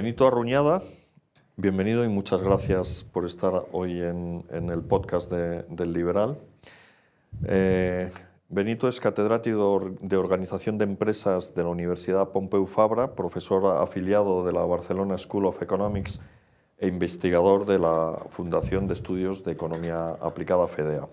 Benito Arruñada, bienvenido y muchas gracias por estar hoy en, el podcast del Liberal. Eh, Benito es catedrático de Organización de Empresas de la Universidad Pompeu Fabra, profesor afiliado de la Barcelona School of Economics e investigador de la Fundación de Estudios de Economía Aplicada FEDEA.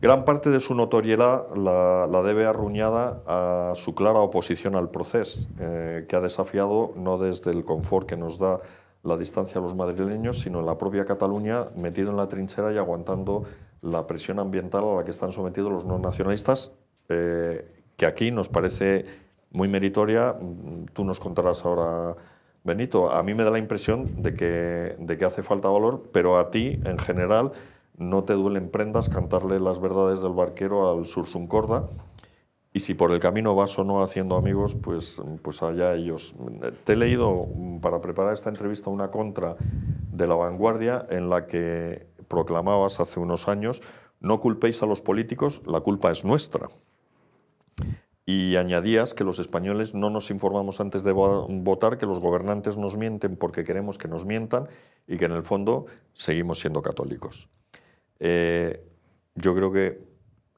Gran parte de su notoriedad la, debe arruñada a su clara oposición al proceso, eh, que ha desafiado no desde el confort que nos da la distancia a los madrileños, sino en la propia Cataluña, metido en la trinchera y aguantando la presión ambiental a la que están sometidos los no nacionalistas, eh, que aquí nos parece muy meritoria. Mm, tú nos contarás ahora, Benito. A mí me da la impresión de de que hace falta valor, pero a ti, en general, no te duelen prendas cantarle las verdades del barquero al Sursum Y si por el camino vas o no haciendo amigos, pues, pues allá ellos. Te he leído mm, para preparar esta entrevista una contra de la vanguardia en la que proclamabas hace unos años, no culpéis a los políticos, la culpa es nuestra. Y añadías que los españoles no nos informamos antes de votar, que los gobernantes nos mienten porque queremos que nos mientan y que en el fondo seguimos siendo católicos. Eh, yo creo que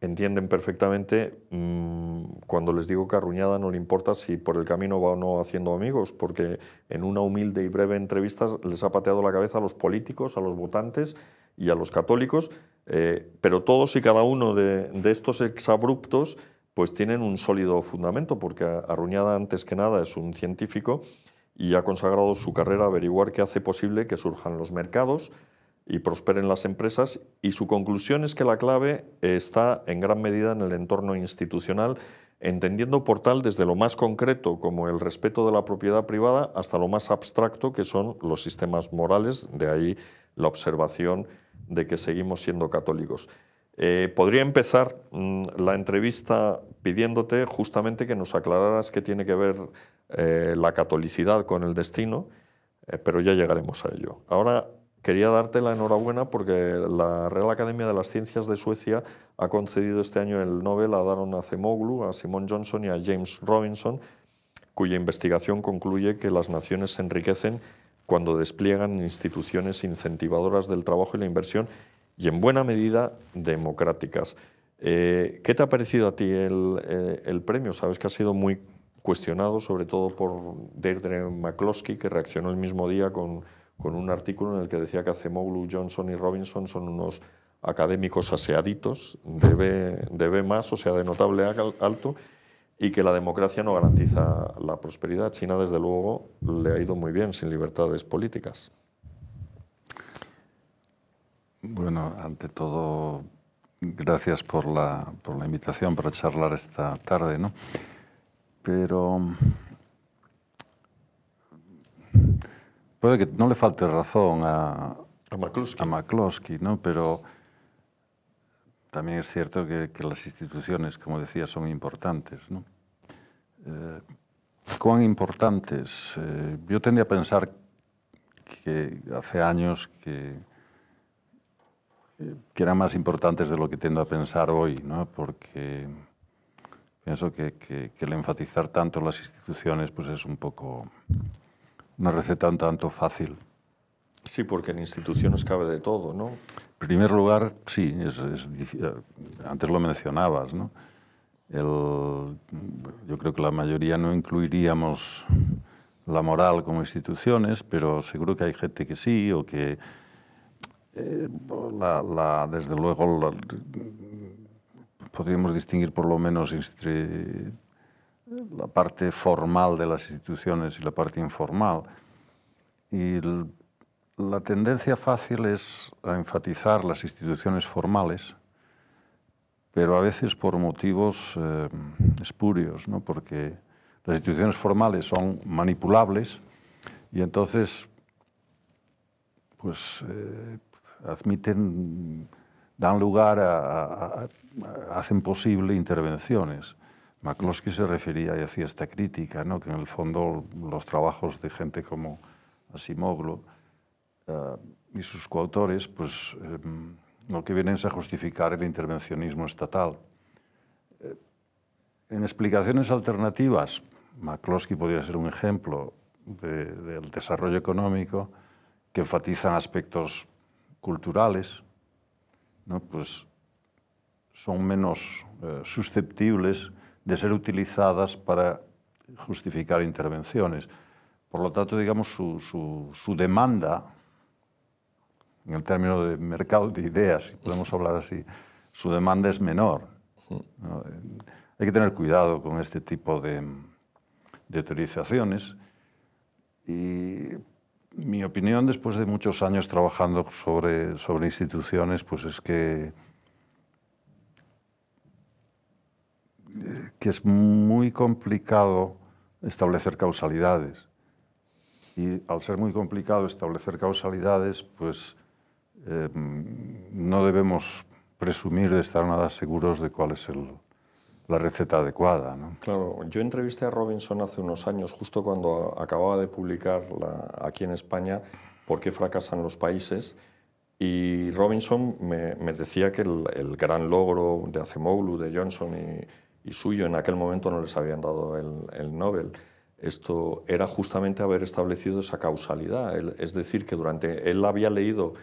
entienden perfectamente mm, cuando les digo que arruñada no le importa si por el camino va o no haciendo amigos, porque en una humilde y breve entrevista les ha pateado la cabeza a los políticos, a los votantes y a los católicos, eh, pero todos y cada uno de, estos exabruptos pues tienen un sólido fundamento, porque Arruñada antes que nada es un científico y ha consagrado su carrera a averiguar qué hace posible que surjan los mercados, y prosperen las empresas y su conclusión es que la clave está en gran medida en el entorno institucional, entendiendo por tal desde lo más concreto como el respeto de la propiedad privada hasta lo más abstracto que son los sistemas morales, de ahí la observación de que seguimos siendo católicos. Eh, podría empezar mm, la entrevista pidiéndote justamente que nos aclararas qué tiene que ver eh, la catolicidad con el destino, eh, pero ya llegaremos a ello. Ahora Quería darte la enhorabuena porque la Real Academia de las Ciencias de Suecia ha concedido este año el Nobel a Daron Acemoglu, a Simon Johnson y a James Robinson, cuya investigación concluye que las naciones se enriquecen cuando despliegan instituciones incentivadoras del trabajo y la inversión y en buena medida democráticas. Eh, ¿Qué te ha parecido a ti el, eh, el, premio? Sabes que ha sido muy cuestionado, sobre todo por Deirdre McCloskey, que reaccionó el mismo día con con un artículo en el que decía que Acemoglu, Johnson y Robinson son unos académicos aseaditos, debe B, más, o sea, de notable alto, y que la democracia no garantiza la prosperidad. China, desde luego, le ha ido muy bien sin libertades políticas. Bueno, ante todo, gracias por la, por la invitación para charlar esta tarde, ¿no? Pero Puede que no le falte razón a, a ¿no? pero también es cierto que, las instituciones, como decía, son importantes. Eh, ¿Cuán importantes? Eh, yo tendría a pensar que hace años eh, que, eran más importantes de lo que tiendo a pensar hoy, ¿no? porque pienso que, que el enfatizar tanto las instituciones pues es un poco receta un tanto fácil. Sí, porque en instituciones cabe de todo, ¿no? En primer lugar, sí, es, eh, antes lo mencionabas, ¿no? yo creo que la mayoría no incluiríamos la moral como instituciones, pero seguro que hay gente que sí o que, eh, desde luego, podríamos distinguir por lo menos entre la parte formal de las instituciones y la parte informal. Y la tendencia fácil es a enfatizar las instituciones formales, pero a veces por motivos eh, espurios, ¿no? porque las instituciones formales son manipulables y entonces pues, eh, admiten, dan lugar a, hacen posible intervenciones. McCloskey se refería y hacía esta crítica, ¿no? que en el fondo los trabajos de gente como Asimoglu eh, y sus coautores, pues em, lo que vienen es a justificar el intervencionismo estatal. Eh, en explicaciones alternativas, McCloskey podría ser un ejemplo del desarrollo económico que enfatizan aspectos culturales, ¿no? pues son menos eh, susceptibles de ser utilizadas para justificar intervenciones. Por lo tanto, digamos, su, su, demanda, en el término de mercado de ideas, si podemos hablar así, su demanda es menor. Hay que tener cuidado con este tipo de, de utilizaciones. Y mi opinión, después de muchos años trabajando sobre, sobre instituciones, pues es que que es muy complicado establecer causalidades. Y al ser muy complicado establecer causalidades, pues em, no debemos presumir de estar nada seguros de cuál es el, la receta adecuada. Claro, yo entrevisté a Robinson hace unos años, justo cuando acababa de publicar la, aquí en España por qué fracasan los países, y Robinson me, decía que el, el, gran logro de Acemoglu, de Johnson y y suyo, en aquel momento no les habían dado el, Nobel. Esto era justamente haber establecido esa causalidad, es decir, que durante él había leído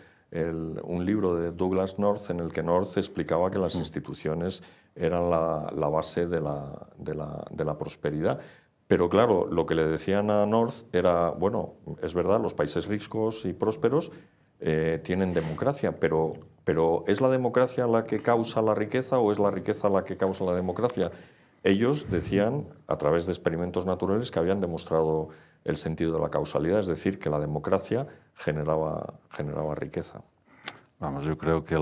un libro de Douglas North en el que North explicaba que las mm. instituciones eran la, base de la prosperidad. Pero claro, lo que le decían a North era, bueno, es verdad, los países ricos y prósperos eh, tienen democracia, pero, pero ¿es la democracia la que causa la riqueza o es la riqueza la que causa la democracia? Ellos decían, a través de experimentos naturales, que habían demostrado el sentido de la causalidad, es decir, que la democracia generaba, generaba riqueza. Vamos, yo creo que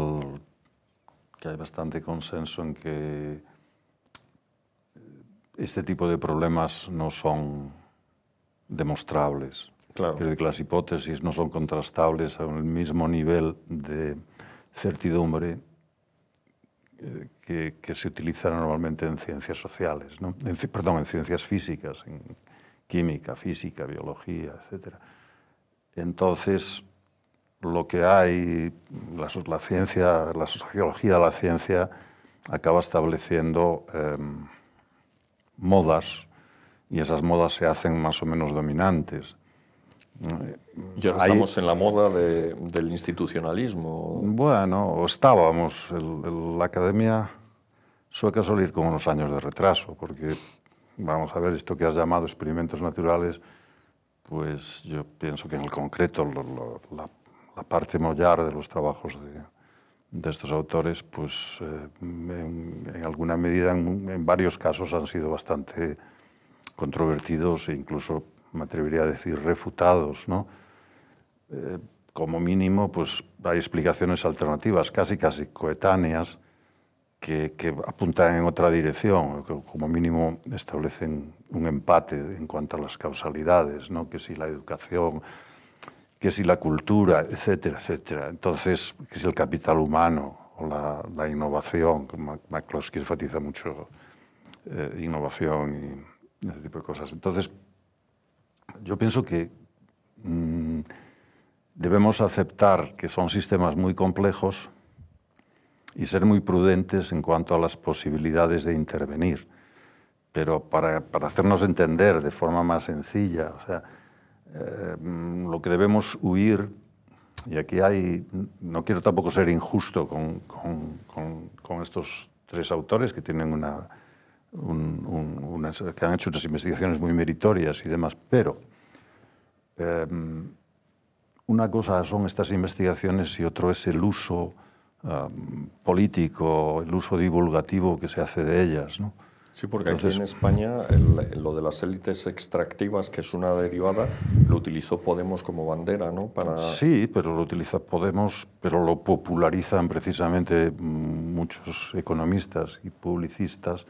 hay bastante consenso en que este tipo de problemas no son demostrables que las hipótesis no son contrastables a un mismo nivel de certidumbre eh, que, se utiliza normalmente en ciencias sociales, perdón, en ciencias físicas, en química, física, biología, etc. Entonces, lo que hay, la, ciencia, la sociología de la ciencia acaba estableciendo em, modas y esas modas se hacen más o menos dominantes. Ya estamos en la moda del institucionalismo. Bueno, estábamos. la academia suele ir con unos años de retraso, porque, vamos a ver, esto que has llamado experimentos naturales, pues yo pienso que en el concreto la, parte mollar de los trabajos de, estos autores, pues eh, en, alguna medida, en, en varios casos han sido bastante controvertidos e incluso me atrevería a decir, refutados, ¿no? como mínimo, pues hay explicaciones alternativas, casi casi coetáneas, que, apuntan en otra dirección, como mínimo establecen un empate en cuanto a las causalidades, ¿no? que si la educación, que si la cultura, etcétera, etcétera. Entonces, que si el capital humano o la, innovación, como McCloskey enfatiza mucho innovación y ese tipo de cosas. Entonces, yo pienso que mm, debemos aceptar que son sistemas muy complejos y ser muy prudentes en cuanto a las posibilidades de intervenir. Pero para, hacernos entender de forma más sencilla, eh, lo que debemos huir, y aquí hay, no quiero tampoco ser injusto con estos tres autores que tienen una, que han hecho unas investigaciones muy meritorias y demás, pero em, una cosa son estas investigaciones y otro es el uso em, político, el uso divulgativo que se hace de ellas. ¿no? Sí, porque aquí en España lo de las élites extractivas, que es una derivada, lo utilizó Podemos como bandera, ¿no? Para... Sí, pero lo utiliza Podemos, pero lo popularizan precisamente mm, muchos economistas y publicistas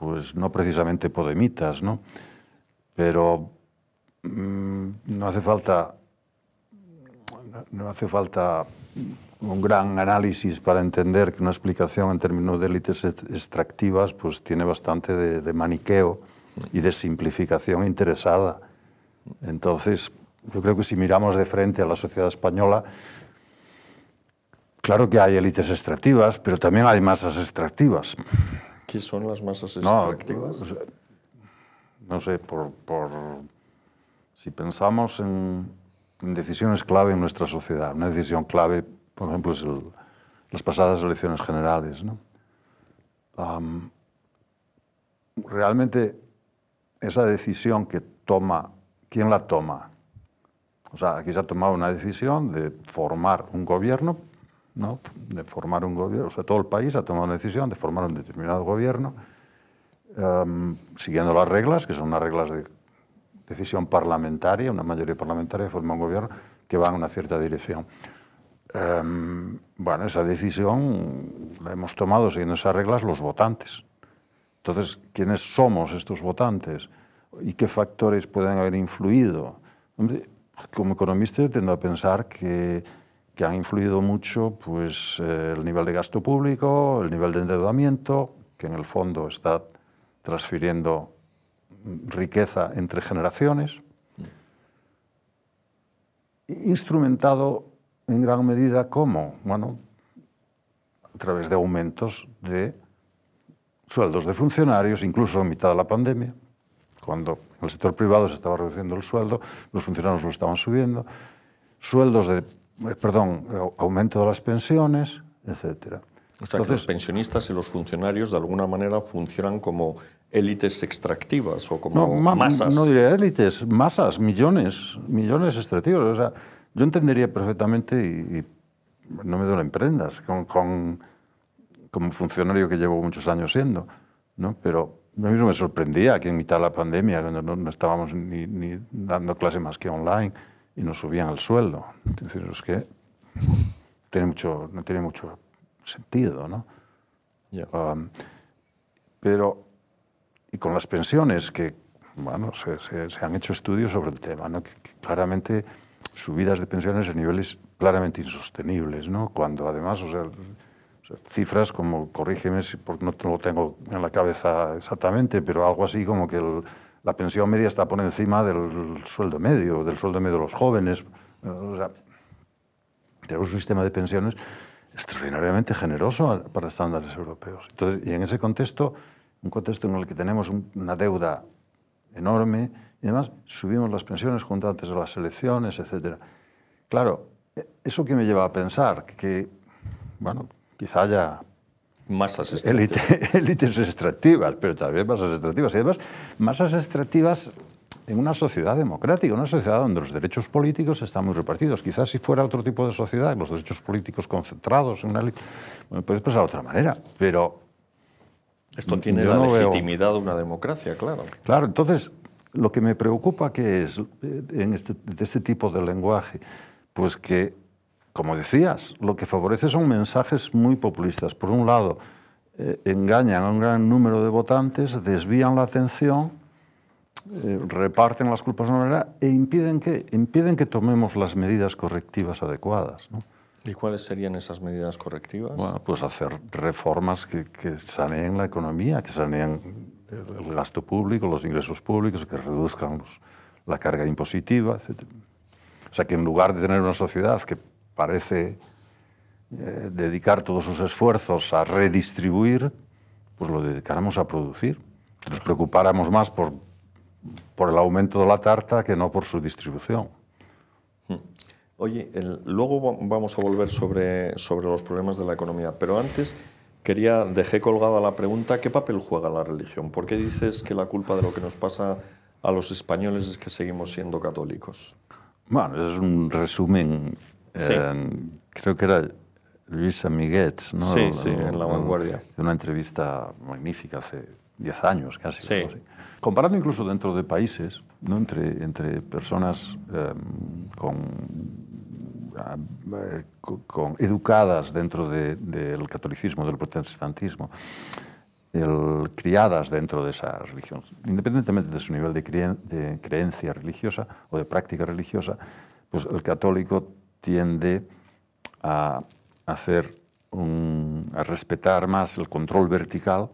pues no precisamente podemitas, ¿no? Pero mm, no hace falta no hace falta un gran análisis para entender que una explicación en términos de élites extractivas pues tiene bastante de maniqueo y de simplificación interesada. Entonces, yo creo que si miramos de frente a la sociedad española, claro que hay élites extractivas, pero también hay masas extractivas. ¿Qué son las masas extractivas? No, sé, por, si pensamos en, decisiones clave en nuestra sociedad, una decisión clave, por ejemplo, es las pasadas elecciones generales. realmente esa decisión que toma, ¿quién la toma? O sea, aquí se ha tomado una decisión de formar un gobierno ¿no? de formar un gobierno, o sea, todo el país ha tomado la decisión de formar un determinado gobierno, em, siguiendo las reglas, que son unas reglas de decisión parlamentaria, una mayoría parlamentaria forma un gobierno que va en una cierta dirección. Em, bueno, esa decisión la hemos tomado siguiendo esas reglas los votantes. Entonces, ¿quiénes somos estos votantes? ¿Y qué factores pueden haber influido? Hombre, como economista yo a pensar que que han influido mucho pues, eh, el nivel de gasto público, el nivel de endeudamiento, que en el fondo está transfiriendo riqueza entre generaciones, instrumentado en gran medida como, bueno, a través de aumentos de sueldos de funcionarios, incluso en mitad de la pandemia, cuando en el sector privado se estaba reduciendo el sueldo, los funcionarios lo estaban subiendo, sueldos de eh, perdón, aumento de las pensiones, etc. Entonces, los pensionistas y los funcionarios de alguna manera funcionan como élites extractivas o como masas. No diría élites, masas, millones, millones extractivos. O sea, yo entendería perfectamente y, no me duelen prendas con, como funcionario que llevo muchos años siendo, ¿no? Pero a mí me sorprendía que en mitad de la pandemia, cuando no, estábamos ni, ni dando clase más que online, y no subían al sueldo. Es decir, es que tiene mucho, no tiene mucho sentido, ¿no? Um, pero, y con las pensiones, que, bueno, se, han hecho estudios sobre el tema, ¿no? claramente subidas de pensiones a niveles claramente insostenibles, ¿no? Cuando además, o sea, cifras como, corrígeme si porque no lo tengo en la cabeza exactamente, pero algo así como que el la pensión media está por encima del sueldo medio, del sueldo medio de los jóvenes. tenemos un sistema de pensiones extraordinariamente generoso para estándares europeos. y en ese contexto, un contexto en el que tenemos una deuda enorme y además subimos las pensiones junto antes de las elecciones, etc. Claro, e, eso que me lleva a pensar que, bueno, quizá haya masas extractivas. Élites extractivas, pero también masas extractivas. Y además, masas extractivas en una sociedad democrática, una sociedad donde los derechos políticos están muy repartidos. Quizás si fuera otro tipo de sociedad, los derechos políticos concentrados en una élite, bueno, puede expresar de otra manera, pero... Esto tiene la legitimidad de una democracia, claro. Claro, entonces, lo que me preocupa que es eh, este, de este tipo de lenguaje, pues que como decías, lo que favorece son mensajes muy populistas. Por un lado, eh, engañan a un gran número de votantes, desvían la atención, eh, reparten las culpas de una manera e impiden que, impiden que tomemos las medidas correctivas adecuadas. ¿Y cuáles serían esas medidas correctivas? Bueno, pues hacer reformas que, que saneen la economía, que saneen el, gasto público, los ingresos públicos, que reduzcan la carga impositiva, etc. O sea, que en lugar de tener una sociedad que parece eh, dedicar todos sus esfuerzos a redistribuir, pues lo dedicáramos a producir. nos preocupáramos más por, por el aumento de la tarta que no por su distribución. Hmm. Oye, luego vamos a volver sobre, sobre los problemas de la economía, pero antes quería, dejé colgada la pregunta, ¿qué papel juega la religión? ¿Por qué dices que la culpa de lo que nos pasa a los españoles es que seguimos siendo católicos? Bueno, es un resumen eh, creo que era Luisa Miguet, ¿no? en La Vanguardia. Una entrevista magnífica hace 10 años casi. Comparando incluso dentro de países, ¿no? entre, entre personas em, eh, con educadas dentro del catolicismo, del protestantismo, criadas dentro de esa religión, independientemente de su nivel de, de, creencia religiosa o de práctica religiosa, pues el católico tiende a hacer a respetar más el control vertical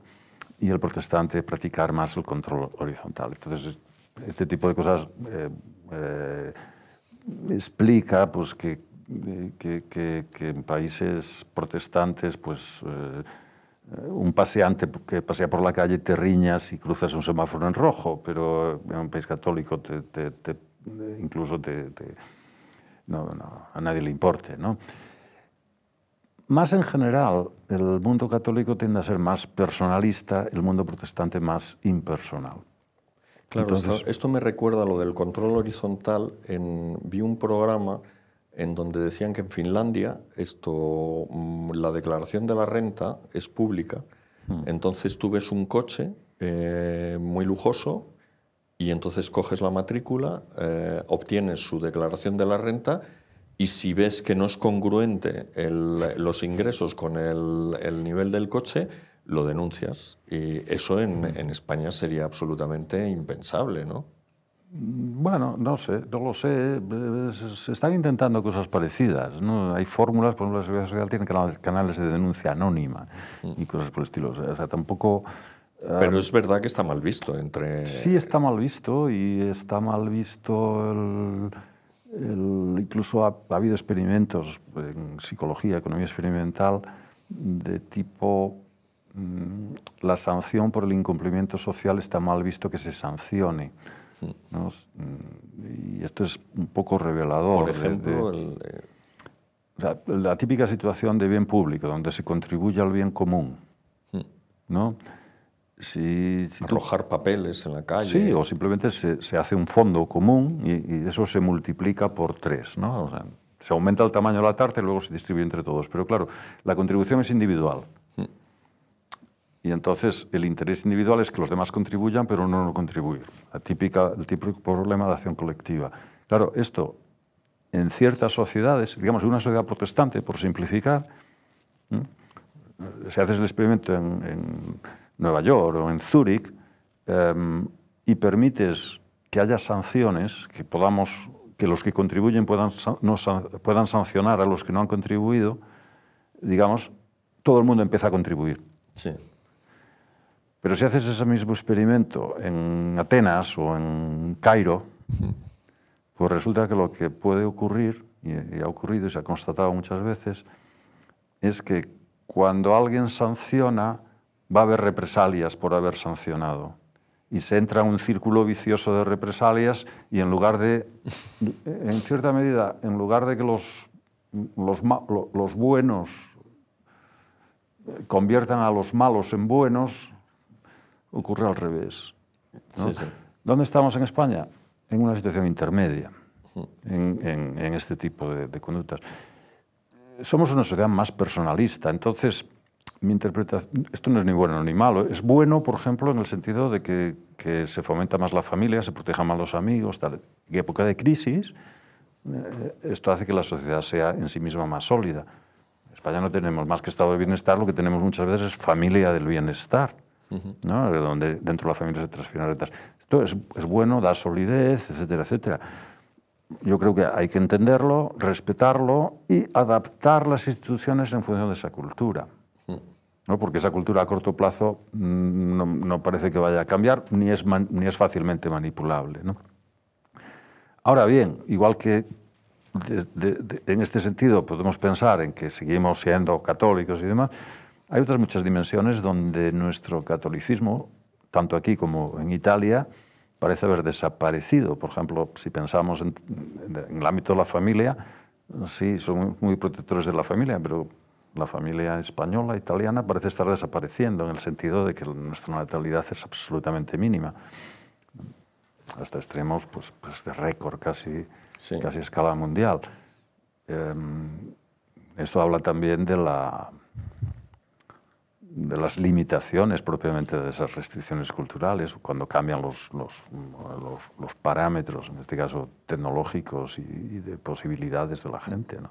y el protestante practicar más el control horizontal. Entonces, este tipo de cosas eh, eh, explica pues, que, en países protestantes, pues, eh, un paseante que pasea por la calle te riñas y cruzas un semáforo en rojo, pero en un país católico te, incluso te no, no, a nadie le importe. ¿no? Más en general, el mundo católico tiende a ser más personalista, el mundo protestante más impersonal. Claro, esto, me recuerda lo del control horizontal. vi un programa en donde decían que en Finlandia esto, mm, la declaración de la renta es pública. Hmm. Entonces tú ves un coche eh, muy lujoso y entonces coges la matrícula, eh, obtienes su declaración de la renta y si ves que no es congruente los ingresos con el, nivel del coche, lo denuncias. Y eso en, mm. en, España sería absolutamente impensable, ¿no? Mm, bueno, no sé, no lo sé. Se están intentando cosas parecidas. ¿no? Hay fórmulas, por ejemplo, la Seguridad Social tiene canales de denuncia anónima mm. y cosas por el estilo. O sea, tampoco... Ah, Pero es verdad que está mal visto entre... Sí, está mal visto y está mal visto el... incluso ha, habido experimentos en psicología, economía experimental, de tipo mm, la sanción por el incumplimiento social está mal visto que se sancione. Hmm. Mm, y esto es un poco revelador. Por ejemplo, la típica situación de bien público, donde se contribuye al bien común. Hmm. ¿no? Si, Arrojar papeles en la calle. Sí, o simplemente se, hace un fondo común y, eso se multiplica por tres. ¿no? se aumenta el tamaño de la tarta y luego se distribuye entre todos. Pero claro, la contribución es individual. Mm. Y entonces el interés individual es que los demás contribuyan, pero uno no contribuir. La típica, el típico problema de acción colectiva. Claro, esto en ciertas sociedades, digamos en una sociedad protestante, por simplificar, se hace haces el experimento en Nueva York o en Zúrich em, y permites que haya sanciones, que podamos que los que contribuyen puedan, puedan sancionar a los que no han contribuido, digamos, todo el mundo empieza a contribuir. Sí. Pero si haces ese mismo experimento en Atenas o en Cairo, pues resulta que lo que puede ocurrir, y ha ocurrido y se ha constatado muchas veces, es que cuando alguien sanciona, va a haber represalias por haber sancionado. Y se entra en un círculo vicioso de represalias y en lugar de, en cierta medida, en lugar de que los, los, los buenos conviertan a los malos en buenos, ocurre al revés. ¿Dónde estamos en España? En una situación intermedia, en, este tipo de conductas. Somos una sociedad más personalista, entonces mi esto no es ni bueno ni malo, es bueno, por ejemplo, en el sentido de que, se fomenta más la familia, se proteja más los amigos, tal. En época de crisis, eh, esto hace que la sociedad sea en sí misma más sólida. En España no tenemos más que estado de bienestar, lo que tenemos muchas veces es familia del bienestar, donde dentro de la familia se transfieren rentas. Esto es, es, bueno, da solidez, etcétera, etcétera. Yo creo que hay que entenderlo, respetarlo y adaptar las instituciones en función de esa cultura porque esa cultura a corto plazo mm, no, parece que vaya a cambiar ni es, ni es fácilmente manipulable. Ahora bien, igual que en este sentido podemos pensar en que seguimos siendo católicos y demás, hay otras muchas dimensiones donde nuestro catolicismo, tanto aquí como en Italia, parece haber desaparecido. Por ejemplo, si pensamos en, en el ámbito de la familia, sí, son muy protectores de la familia, pero la familia española, italiana, parece estar desapareciendo en el sentido de que nuestra natalidad es absolutamente mínima. Hasta extremos pues, pues de récord casi, casi a escala mundial. Em, esto habla también de, las limitaciones propiamente de esas restricciones culturales, cuando cambian los, parámetros, en este caso tecnológicos y, y, de posibilidades de la gente. ¿no?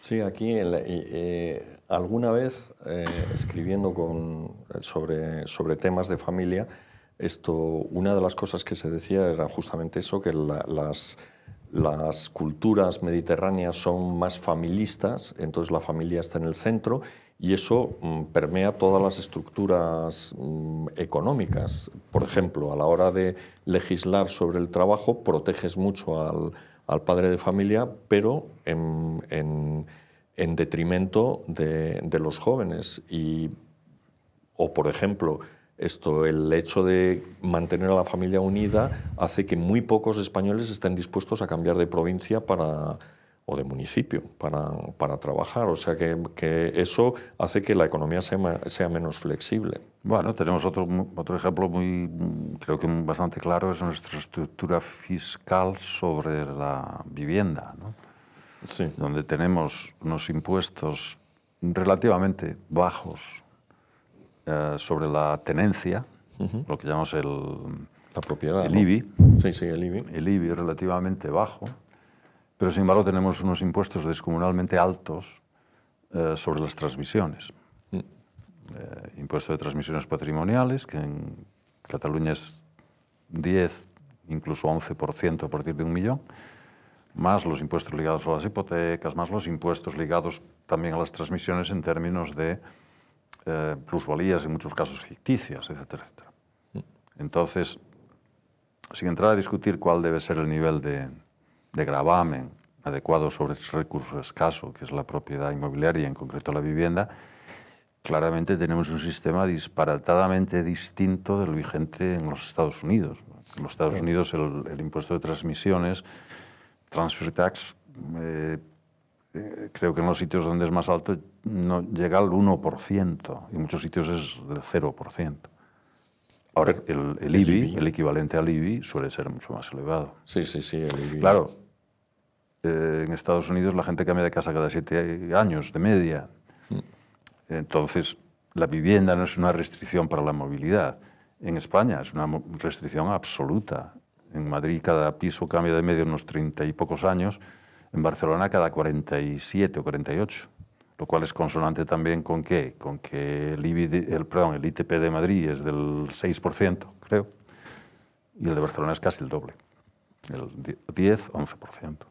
Sí, aquí eh, alguna vez eh, escribiendo eh, sobre, sobre temas de familia, esto, una de las cosas que se decía era justamente eso, que las, las culturas mediterráneas son más familistas, entonces la familia está en el centro y eso mm, permea todas las estructuras mm, económicas. Por ejemplo, a la hora de legislar sobre el trabajo, proteges mucho al, al padre de familia, pero en, detrimento de, los jóvenes. o, por ejemplo, esto, el hecho de mantener a la familia unida hace que muy pocos españoles estén dispuestos a cambiar de provincia para, o de municipio para, para trabajar. O sea que, que, eso hace que la economía sea, sea menos flexible. Bueno, tenemos otro, otro ejemplo muy, creo que bastante claro, es nuestra estructura fiscal sobre la vivienda, ¿no? sí. donde tenemos unos impuestos relativamente bajos eh, sobre la tenencia, lo que llamamos el... La propiedad. El IBI. Sí, sí, el IBI. El IBI relativamente bajo, pero sin embargo tenemos unos impuestos descomunalmente altos eh, sobre las transmisiones. Mm. Eh, impuesto de transmisiones patrimoniales, que en Cataluña es 10, incluso 11% a partir de un millón, más los impuestos ligados a las hipotecas, más los impuestos ligados también a las transmisiones en términos de eh, plusvalías, en muchos casos ficticias, etc. etcétera. Mm. Entonces, sin entrar a discutir cuál debe ser el nivel de, de gravamen adecuado sobre este recurso escaso, que es la propiedad inmobiliaria y en concreto la vivienda, claramente tenemos un sistema disparatadamente distinto del vigente en los Estados Unidos. En los Estados Unidos el, impuesto de transmisiones, transfer tax, eh, eh, creo que en los sitios donde es más alto no, llega al 1% y en muchos sitios es del 0%. Ahora, el, el, IBI, el equivalente al IBI, suele ser mucho más elevado. Sí, sí, sí, Claro, eh, en Estados Unidos la gente cambia de casa cada siete años, de media. Entonces, la vivienda no es una restricción para la movilidad. En España es una restricción absoluta. En Madrid cada piso cambia de media unos treinta y pocos años, en Barcelona cada 47 o 48, lo cual es consonante también con que, con que el, el ITP de Madrid es del 6%, creo, y el de Barcelona es casi el doble, el 10-11%.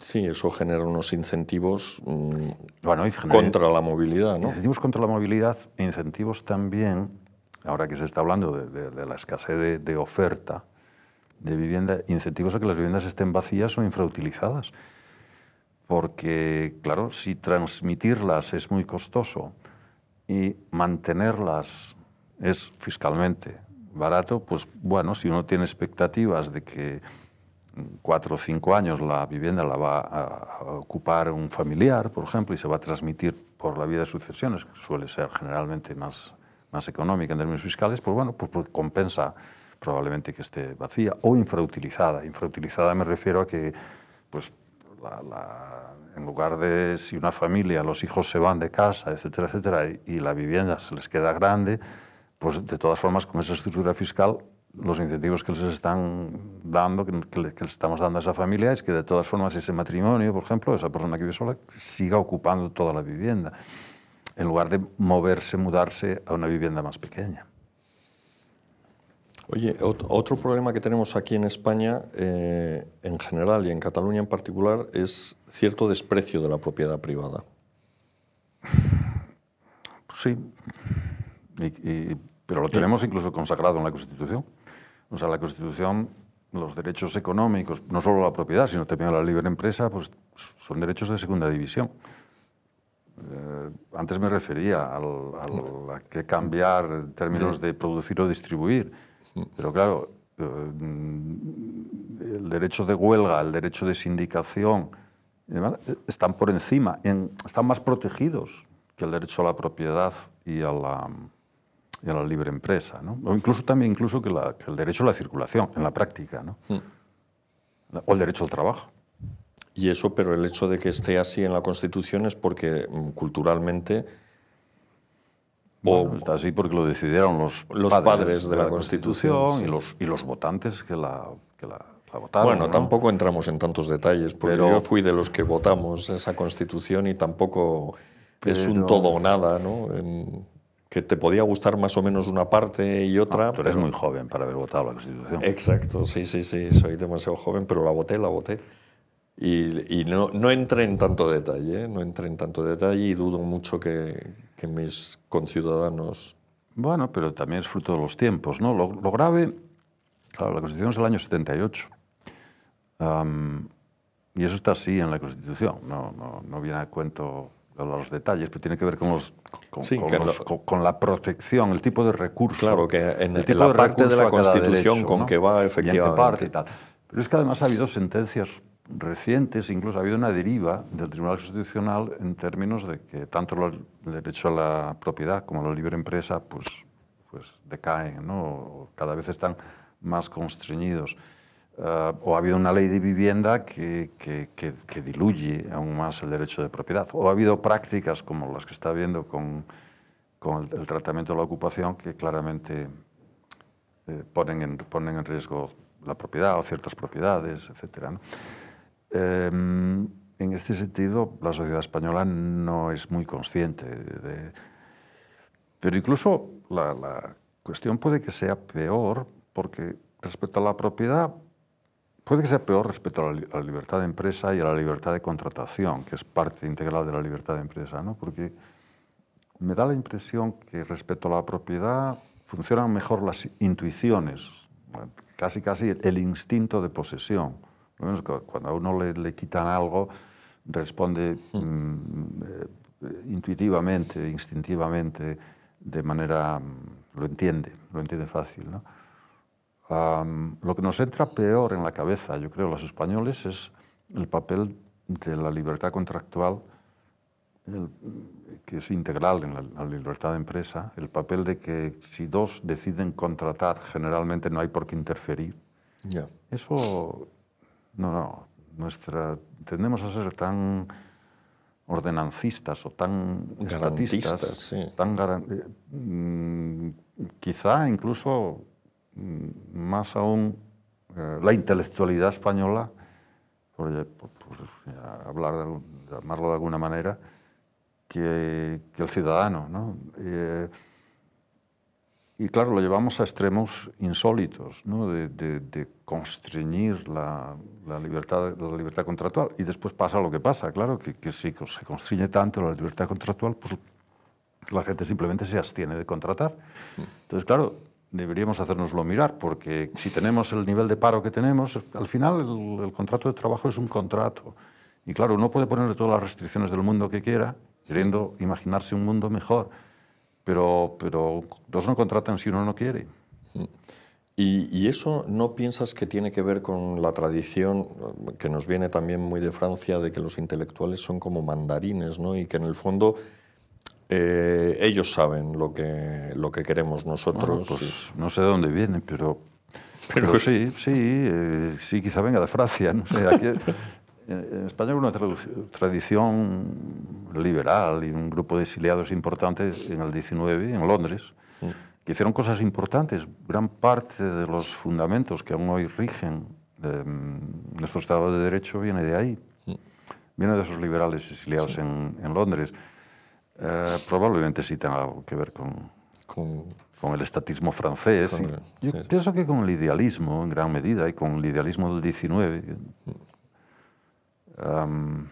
Sí, eso genera unos incentivos mm, contra la movilidad. ¿no? Incentivos contra la movilidad, e incentivos también, ahora que se está hablando de, la escasez de, de, oferta de vivienda, incentivos a que las viviendas estén vacías o infrautilizadas. Porque, claro, si transmitirlas es muy costoso y mantenerlas es fiscalmente barato, pues bueno, si uno tiene expectativas de que cuatro o cinco años la vivienda la va a ocupar un familiar, por ejemplo, y se va a transmitir por la vía de sucesiones, que suele ser generalmente más, más económica en términos fiscales, pues bueno, pues, pues compensa probablemente que esté vacía o infrautilizada. Infrautilizada me refiero a que, pues, en lugar de si una familia, los hijos se van de casa, etcétera, etcétera, y, y la vivienda se les queda grande, pues de todas formas con esa estructura fiscal los incentivos que les están dando, que, les estamos dando a esa familia, es que de todas formas ese matrimonio, por ejemplo, esa persona que vive sola, siga ocupando toda la vivienda, en lugar de moverse, mudarse a una vivienda más pequeña. Oye, otro problema que tenemos aquí en España eh, en general y en Cataluña en particular es cierto desprecio de la propiedad privada. Sí, pero lo tenemos incluso consagrado en la Constitución. O sea, la Constitución, los derechos económicos, no solo la propiedad, sino también la libre empresa, pues son derechos de segunda división. Eh, antes me refería a que cambiar en términos de producir o distribuir. Pero claro, eh, el derecho de huelga, el derecho de sindicación, eh, están por encima, en, están más protegidos que el derecho a la propiedad y a la, y a la libre empresa, ¿no? o incluso también incluso que, el derecho a la circulación en la práctica, ¿no? Mm. o el derecho al trabajo. Y eso, pero el hecho de que esté así en la Constitución es porque mm, culturalmente... o, está así porque lo decidieron los, los padres, de, la, Constitución, y, los, y los votantes que la, que la Votaron, bueno, tampoco entramos en tantos detalles, porque pero, yo fui de los que votamos esa constitución y tampoco es un todo o nada, ¿no? En, que te podía gustar más o menos una parte y ah, otra. Pero eres muy joven para haber votado la Constitución. Exacto, sí, sí, sí, soy demasiado joven, pero la voté, la voté. Y, no, no, entré en tanto detalle, ¿eh? no entré en tanto detalle y dudo mucho que, mis conciudadanos... Bueno, pero también es fruto de los tiempos, ¿no? Lo, grave, claro, la Constitución es el año 78. y eso está así en la Constitución, no, no, no viene a cuento los detalles, pero tiene que ver con, los, con, la protección, el tipo de recurso. Claro, que en el tipo la de parte de la Constitución con que va efectivamente. tal. Pero es que además ha habido sentencias recientes, incluso ha habido una deriva del Tribunal Constitucional en términos de que tanto el derecho a la propiedad como la libre empresa pues, pues decaen, ¿no? cada vez están más constreñidos. Eh, o ha habido una ley de vivienda que, que, diluye aún más el derecho de propiedad, o ha habido prácticas como las que está habiendo con, con el, tratamiento de la ocupación que claramente eh, ponen, en, ponen en riesgo la propiedad o ciertas propiedades, etc. Eh, en este sentido, la sociedad española no es muy consciente de... Pero incluso la, la cuestión puede que sea peor porque respecto a la propiedad Puede que sea peor respecto a la, libertad de empresa y a la libertad de contratación, que es parte integral de la libertad de empresa, ¿no? porque me da la impresión que respecto a la propiedad funcionan mejor las intuiciones, casi casi el instinto de posesión. Cuando a uno le, quitan algo, responde mm, eh, intuitivamente, instintivamente, de manera... Mm, lo entiende, lo entiende fácil. ¿no? lo que nos entra peor en la cabeza, yo creo, los españoles, es el papel de la libertad contractual, que es integral en la, libertad de empresa, el papel de que si dos deciden contratar, generalmente no hay por qué interferir. Ya. Eso, no, no, nuestra, tendemos a ser tan ordenancistas o tan estatistas, tan, eh, mm, quizá incluso más aún eh, la intelectualidad española, por, pues, hablar de, llamarlo de alguna manera, que, el ciudadano. ¿no? Eh, y claro, lo llevamos a extremos insólitos, ¿no? de, de, constreñir la, la, libertad, la libertad contractual. Y después pasa lo que pasa, claro, que, que si se constriñe tanto la libertad contractual, pues la gente simplemente se abstiene de contratar. Mm. Entonces, claro, deberíamos hacernoslo mirar, porque si tenemos el nivel de paro que tenemos, al final el, contrato de trabajo es un contrato. Y claro, uno puede ponerle todas las restricciones del mundo que quiera, queriendo imaginarse un mundo mejor, pero, pero dos no contratan si uno no quiere. ¿Y, ¿Y eso no piensas que tiene que ver con la tradición que nos viene también muy de Francia de que los intelectuales son como mandarines, ¿no? Y que en el fondo eh, ellos saben lo que, lo que queremos nosotros. Pues no sé de dónde viene, pero, pero, sí, sí, eh, sí, quizá venga de Francia. Eh, en España hay una tradición liberal y un grupo de exiliados importantes en el 19, en Londres, mm. que hicieron cosas importantes. Gran parte de los fundamentos que aún hoy rigen nuestro Estado de Derecho viene de ahí. Mm. Viene de esos liberales exiliados en, en Londres. Eh, probablemente sí tenga algo que ver con, con, el estatismo francés. yo pienso que con el idealismo, en gran medida, y con el idealismo del 19. Eh,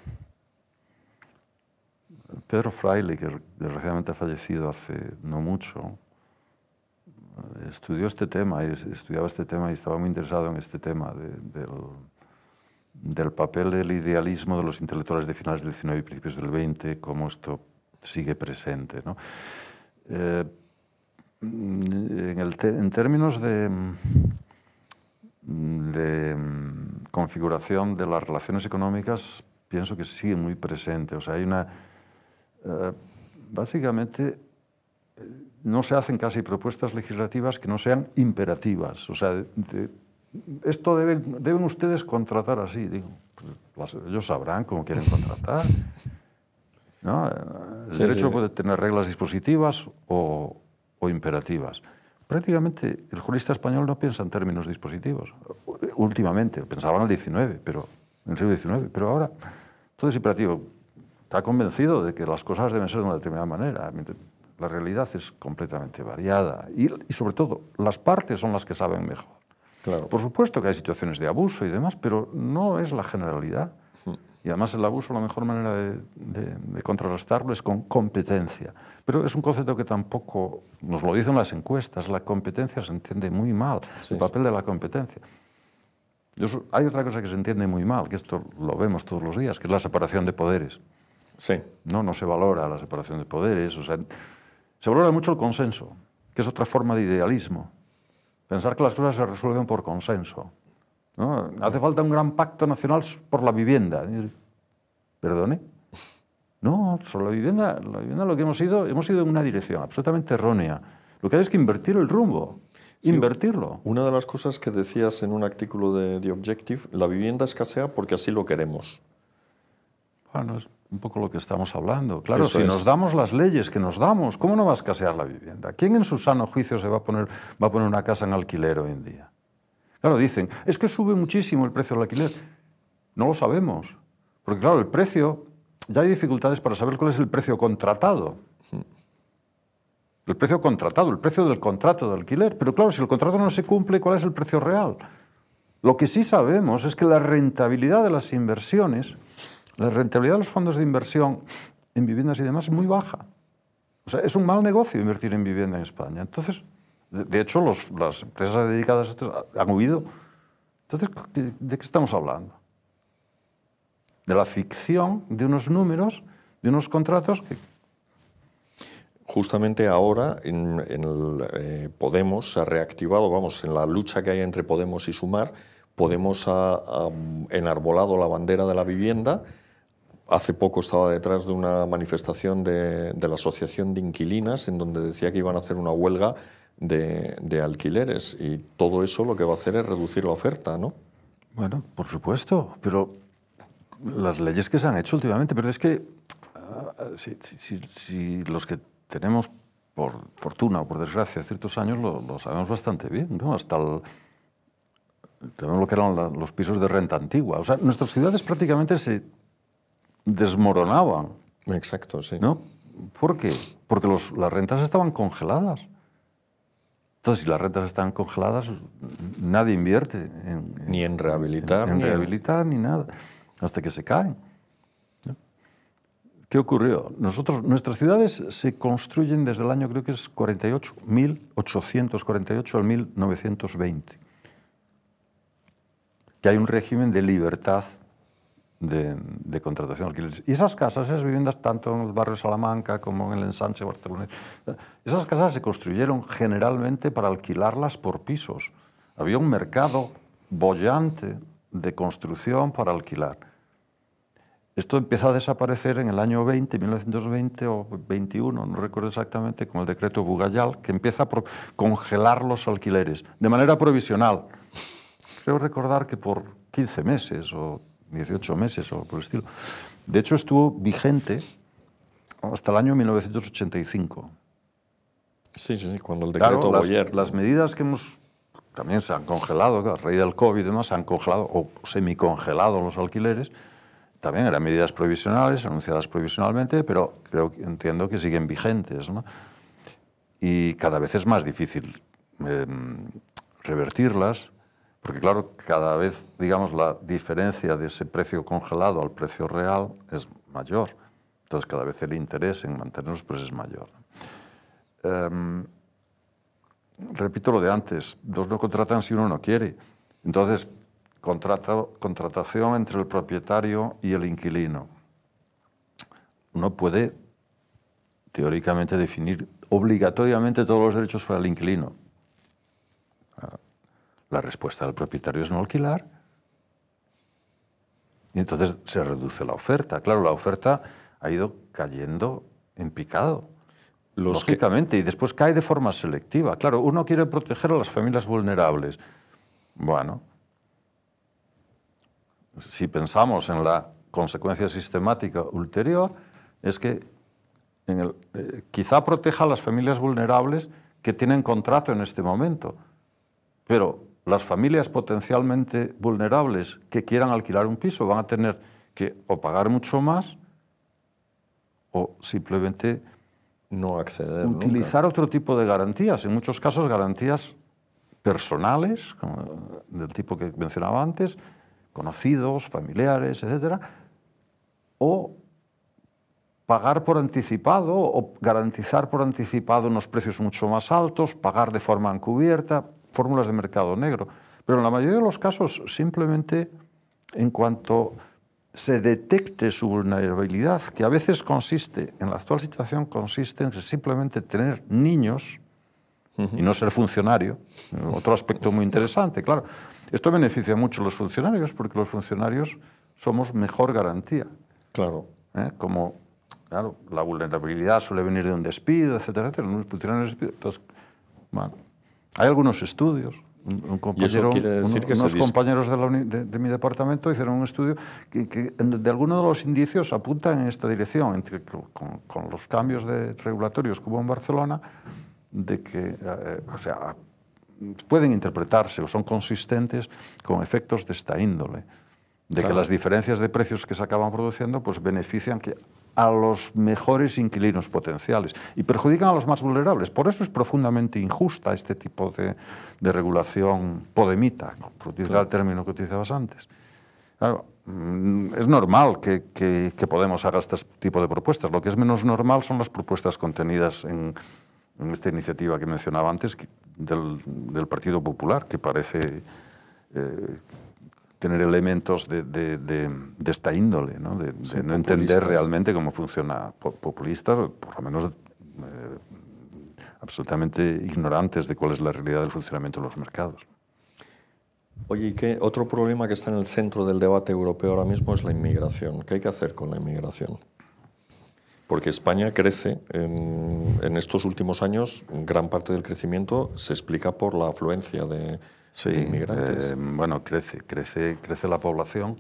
Pedro Fraile, que desgraciadamente ha fallecido hace no mucho, estudió este tema, y estudiaba este tema y estaba muy interesado en este tema del, del papel del idealismo de los intelectuales de finales del 19 y principios del 20, cómo esto sigue presente. ¿no? Eh, en, términos de, mm, de mm, configuración de las relaciones económicas, pienso que sigue muy presente. O sea, hay una. Eh, básicamente, eh, no se hacen casi propuestas legislativas que no sean imperativas. O sea, esto deben, ustedes contratar así, digo. Pues, ellos sabrán cómo quieren contratar. El derecho puede tener reglas dispositivas o, imperativas. Prácticamente el jurista español no piensa en términos dispositivos. Últimamente, pensaban el 19, pero, en el siglo XIX, pero ahora todo es imperativo. Está convencido de que las cosas deben ser de una determinada manera. La realidad es completamente variada y, sobre todo, las partes son las que saben mejor. Por supuesto que hay situaciones de abuso y demás, pero no es la generalidad. Y además el abuso, la mejor manera de, contrarrestarlo es con competencia. Pero es un concepto que tampoco nos lo dicen las encuestas. La competencia se entiende muy mal, el papel de la competencia. hay otra cosa que se entiende muy mal, que esto lo vemos todos los días, que es la separación de poderes. No, no se valora la separación de poderes. O sea, se valora mucho el consenso, que es otra forma de idealismo. Pensar que las cosas se resuelven por consenso. Hace falta un gran pacto nacional por la vivienda. ¿Perdone? No, sobre la vivienda, la vivienda lo que hemos ido, hemos ido en una dirección absolutamente errónea. Lo que hay es que invertir el rumbo, invertirlo. Una de las cosas que decías en un artículo de The Objective, la vivienda escasea porque así lo queremos. Bueno, es un poco lo que estamos hablando. Claro, si nos damos las leyes que nos damos, ¿cómo no va a escasear la vivienda? ¿Quién en su sano juicio se va a poner, va a poner una casa en alquiler hoy en día? Claro, dicen, es que sube muchísimo el precio del alquiler. No lo sabemos, porque claro, el precio, ya hay dificultades para saber cuál es el precio contratado. El precio contratado, el precio del contrato de alquiler. Pero claro, si el contrato no se cumple, ¿cuál es el precio real? Lo que sí sabemos es que la rentabilidad de las inversiones, la rentabilidad de los fondos de inversión en viviendas y demás es muy baja. O sea, es un mal negocio invertir en vivienda en España. Entonces, de hecho, las empresas dedicadas a esto han huido. Entonces, ¿de qué estamos hablando? De la ficción, de unos números, de unos contratos que... Justamente ahora en, el, eh, Podemos se ha reactivado, vamos, en la lucha que hay entre Podemos y Sumar, Podemos ha, enarbolado la bandera de la vivienda. Hace poco estaba detrás de una manifestación de la Asociación de Inquilinas en donde decía que iban a hacer una huelga de, alquileres y todo eso lo que va a hacer es reducir la oferta, ¿no? Bueno, por supuesto, pero las leyes que se han hecho últimamente, pero es que ah, si, los que tenemos por fortuna o por desgracia ciertos años lo, sabemos bastante bien, ¿no? Hasta tenemos lo que eran los pisos de renta antigua. O sea, nuestras ciudades prácticamente se desmoronaban. Exacto, sí. ¿No? ¿Por qué? Porque las rentas estaban congeladas. Entonces, si las rentas están congeladas, nadie invierte. En, ni en rehabilitar. En, en rehabilitar, ni nada. Hasta que se caen. ¿Qué ocurrió? Nosotros, nuestras ciudades se construyen desde el año, creo que es 48, 1848 al 1920. Que hay un régimen de libertad de, contratación de alquileres. Y esas casas, esas viviendas, tanto en el barrio Salamanca como en el ensanche barcelonés, esas casas se construyeron generalmente para alquilarlas por pisos. Había un mercado bollante de construcción para alquilar. Esto empieza a desaparecer en el año 20, 1920 o 21, no recuerdo exactamente, con el decreto Bugallal, que empieza por congelar los alquileres de manera provisional. Creo recordar que por 15 meses o 18 meses o por el estilo. De hecho, estuvo vigente hasta el año 1985. Sí, sí, sí, cuando el decreto Boyer. Las, las, medidas que hemos también se han congelado, a raíz del COVID y demás, se han congelado o semicongelado los alquileres. También eran medidas provisionales, anunciadas provisionalmente, pero creo que entiendo que siguen vigentes. ¿no? Y cada vez es más difícil em, revertirlas porque claro, cada vez, digamos, la diferencia de ese precio congelado al precio real es mayor. Entonces cada vez el interés en mantenernos pues, es mayor. Em, repito lo de antes, dos no contratan si uno no quiere. Entonces, contratación entre el propietario y el inquilino. Uno puede, teóricamente, definir obligatoriamente todos los derechos para el inquilino. Ah, la respuesta del propietario es no alquilar. Y entonces se reduce la oferta. Claro, la oferta ha ido cayendo en picado. lógicamente, y después cae de forma selectiva. Claro, uno quiere proteger a las familias vulnerables. Bueno, si pensamos en la consecuencia sistemática ulterior, es que en el, eh, quizá proteja a las familias vulnerables que tienen contrato en este momento, pero las familias potencialmente vulnerables que quieran alquilar un piso van a tener que o pagar mucho más o simplemente no acceder utilizar otro tipo de garantías, en muchos casos garantías personales, del tipo que mencionaba antes, conocidos, familiares, etc., o pagar por anticipado o garantizar por anticipado unos precios mucho más altos, pagar de forma encubierta, fórmulas de mercado negro. Pero en la mayoría de los casos, simplemente en cuanto se detecte su vulnerabilidad, que a veces consiste, en la actual situación consiste en simplemente tener niños y no ser funcionario. Otro aspecto muy interesante, claro. Esto beneficia mucho a los funcionarios porque los funcionarios somos mejor garantía. Claro. ¿Eh? Como claro, la vulnerabilidad suele venir de un despido, etcétera, etcétera. Un funcionario despido. Hay algunos estudios. Un, compañero, unos compañeros de, mi departamento hicieron un estudio que, de algunos de los indicios apuntan en esta dirección, con, los cambios de regulatorios que hubo en Barcelona, de que, eh, eh, o sea, pueden interpretarse o son consistentes con efectos de esta índole. De que las diferencias de precios que se acaban produciendo pues benefician que a los mejores inquilinos potenciales y perjudican a los más vulnerables. Por eso es profundamente injusta este tipo de, regulación podemita, por utilizar el término que utilizabas antes. Mm, es normal que, Podemos haga este tipo de propuestas. Lo que es menos normal son las propuestas contenidas en, esta iniciativa que mencionaba antes del, Partido Popular, que parece... Eh, tener elementos de, esta índole, ¿no? de, no entender realmente cómo funciona populistas, por lo menos eh, absolutamente ignorantes de cuál es la realidad del funcionamiento de los mercados. Oye, ¿y qué otro problema que está en el centro del debate europeo ahora mismo es la inmigración? ¿Qué hay que hacer con la inmigración? Porque España crece en, en estos últimos años, gran parte del crecimiento se explica por la afluencia de, sí, inmigrantes. Eh, bueno, crece, crece, crece la población.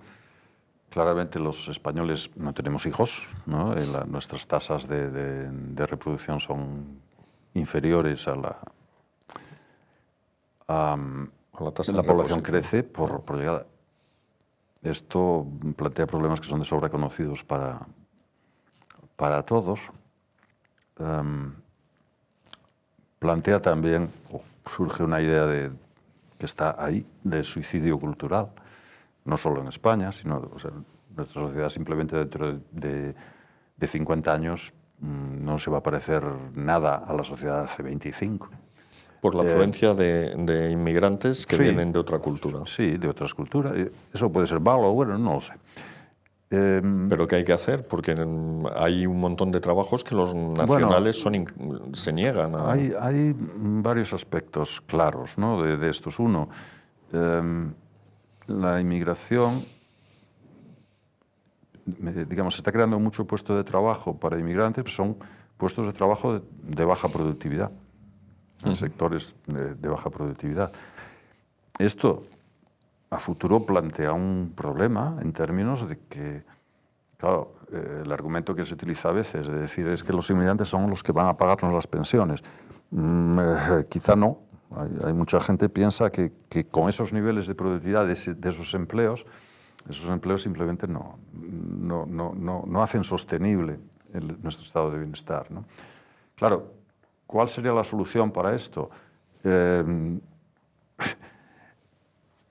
Claramente los españoles no tenemos hijos, ¿no? Eh, nuestras tasas de, reproducción son inferiores a la... A, mm, la, tasa la población crece por, llegada. Esto plantea problemas que son de sobra conocidos para, para todos. Em, plantea también, surge una idea de que está ahí, de suicidio cultural, no solo en España, sino o nuestra sociedad simplemente dentro de, de 50 años mm, no se va a parecer nada a la sociedad de hace 25. Por la eh, afluencia de, inmigrantes que vienen de otra cultura. Sí, de otras culturas. Eh, Eso puede ser malo o bueno, no lo sé. Em, pero ¿qué hay que hacer? Porque hay un montón de trabajos que los nacionales son se niegan a... Hay, varios aspectos claros ¿no? de, estos. Uno, em, la inmigración, digamos, se está creando mucho puesto de trabajo para inmigrantes, son puestos de trabajo de, baja productividad, en sectores de, de baja productividad. Esto a futuro plantea un problema en términos de que, claro, eh, el argumento que se utiliza a veces, de decir, es que los inmigrantes son los que van a pagarnos las pensiones. Mm, eh, quizá no. Hay, mucha gente que piensa que, con esos niveles de productividad de, esos empleos, esos empleos simplemente no, no, hacen sostenible nuestro estado de bienestar. Claro, ¿cuál sería la solución para esto? Eh,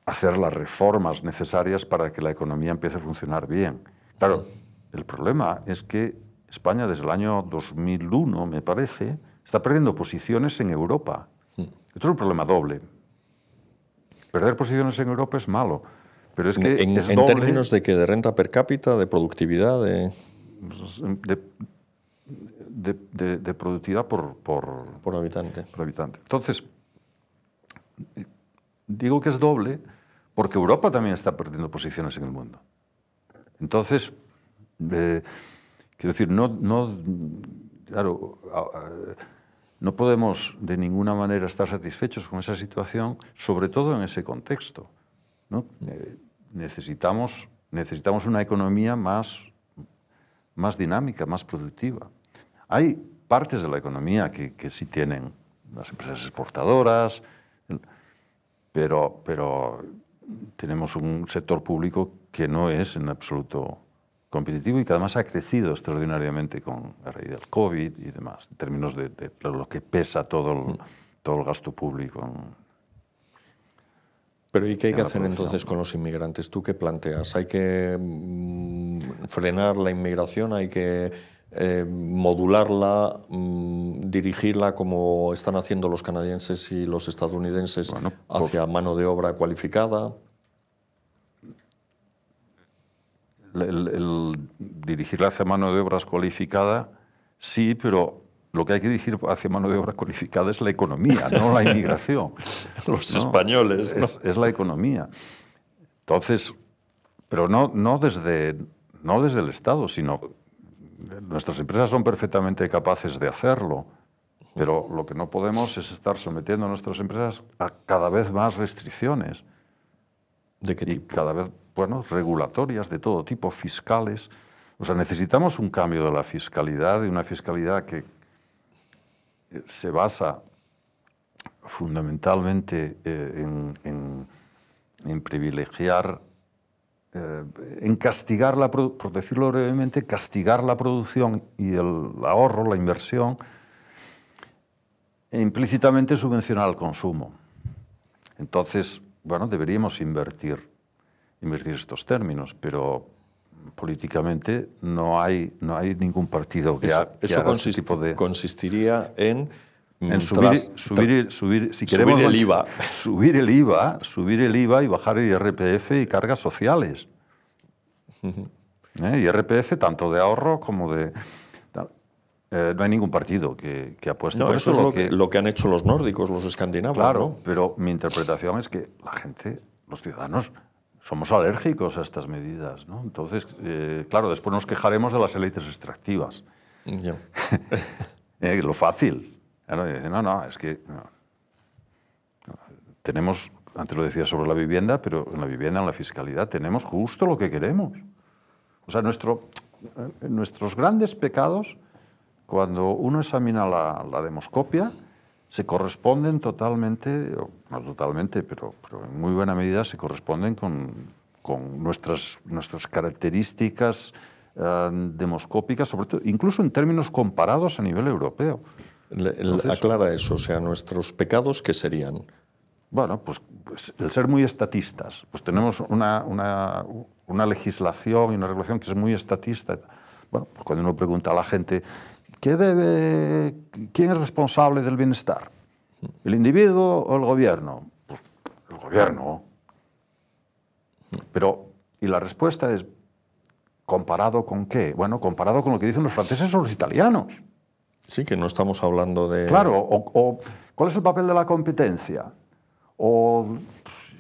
hacer las reformas necesarias para que la economía empiece a funcionar bien. Claro, el problema es que España desde el año 2001, me parece, está perdiendo posiciones en Europa. Esto es un problema doble. Perder posiciones en Europa es malo, pero es que en, términos de que de renta per cápita, de productividad, de de, productividad por, habitante. Por habitante. Entonces digo que es doble porque Europa también está perdiendo posiciones en el mundo. Entonces, eh, quiero decir, no, no, claro, no podemos de ninguna manera estar satisfechos con esa situación, sobre todo en ese contexto. Eh, necesitamos, necesitamos una economía más, más dinámica, más productiva. Hay partes de la economía que, sí tienen las empresas exportadoras, pero, pero tenemos un sector público que no es en absoluto competitivo y que además ha crecido extraordinariamente con a raíz del COVID y demás, en términos de, lo que pesa todo el, todo el gasto público. pero ¿y qué hay que hacer entonces con los inmigrantes? ¿Tú qué planteas? ¿Hay que mm, frenar la inmigración? ¿Hay que eh, modularla, mm, dirigirla como están haciendo los canadienses y los estadounidenses hacia mano de obra cualificada? dirigirla hacia mano de obras cualificada, sí, pero lo que hay que dirigir hacia mano de obra cualificada es la economía, no la inmigración. Los españoles. Es, la economía. Entonces, pero no, no, desde, no desde el Estado, sino nuestras empresas son perfectamente capaces de hacerlo, pero lo que no podemos es estar sometiendo a nuestras empresas a cada vez más restricciones. ¿De qué Y cada vez, bueno, regulatorias de todo tipo, fiscales. O sea, necesitamos un cambio de la fiscalidad, y una fiscalidad que eh, se basa fundamentalmente eh, en privilegiar eh, en castigar, la, por decirlo brevemente, castigar la producción y el ahorro, la inversión, e implícitamente subvencionar el consumo. Entonces, bueno, deberíamos invertir, invertir estos términos, pero políticamente no hay, no hay ningún partido que, este tipo de... consistiría en subir, el IVA. Subir el IVA, subir el IVA y bajar el IRPF y cargas sociales. ¿Eh? IRPF tanto de ahorro como de... Eh, no hay ningún partido que, que apueste eso. es lo, que, han hecho los nórdicos, los escandinavos. Claro, pero mi interpretación es que la gente, los ciudadanos, somos alérgicos a estas medidas. Entonces, eh, claro, después nos quejaremos de las élites extractivas. Eh, lo fácil, no, no, es que tenemos, antes lo decía sobre la vivienda, pero en la vivienda, en la fiscalidad, tenemos justo lo que queremos. O sea, eh, nuestros grandes pecados, cuando uno examina la, demoscopia, se corresponden totalmente, no totalmente, pero, pero, en muy buena medida se corresponden con, nuestras, nuestras características eh, demoscópicas, sobre todo, incluso en términos comparados a nivel europeo aclara eso, o sea, nuestros pecados, ¿qué serían? Bueno, pues, pues el ser muy estatistas. Pues tenemos una, legislación y una regulación que es muy estatista. Bueno, pues cuando uno pregunta a la gente, debe, ¿quién es responsable del bienestar? ¿El individuo o el gobierno? Pues el gobierno. Pero, y la respuesta es, ¿comparado con qué? Bueno, comparado con lo que dicen los franceses o los italianos. Sí, que no estamos hablando de... Claro, o, ¿cuál es el papel de la competencia? O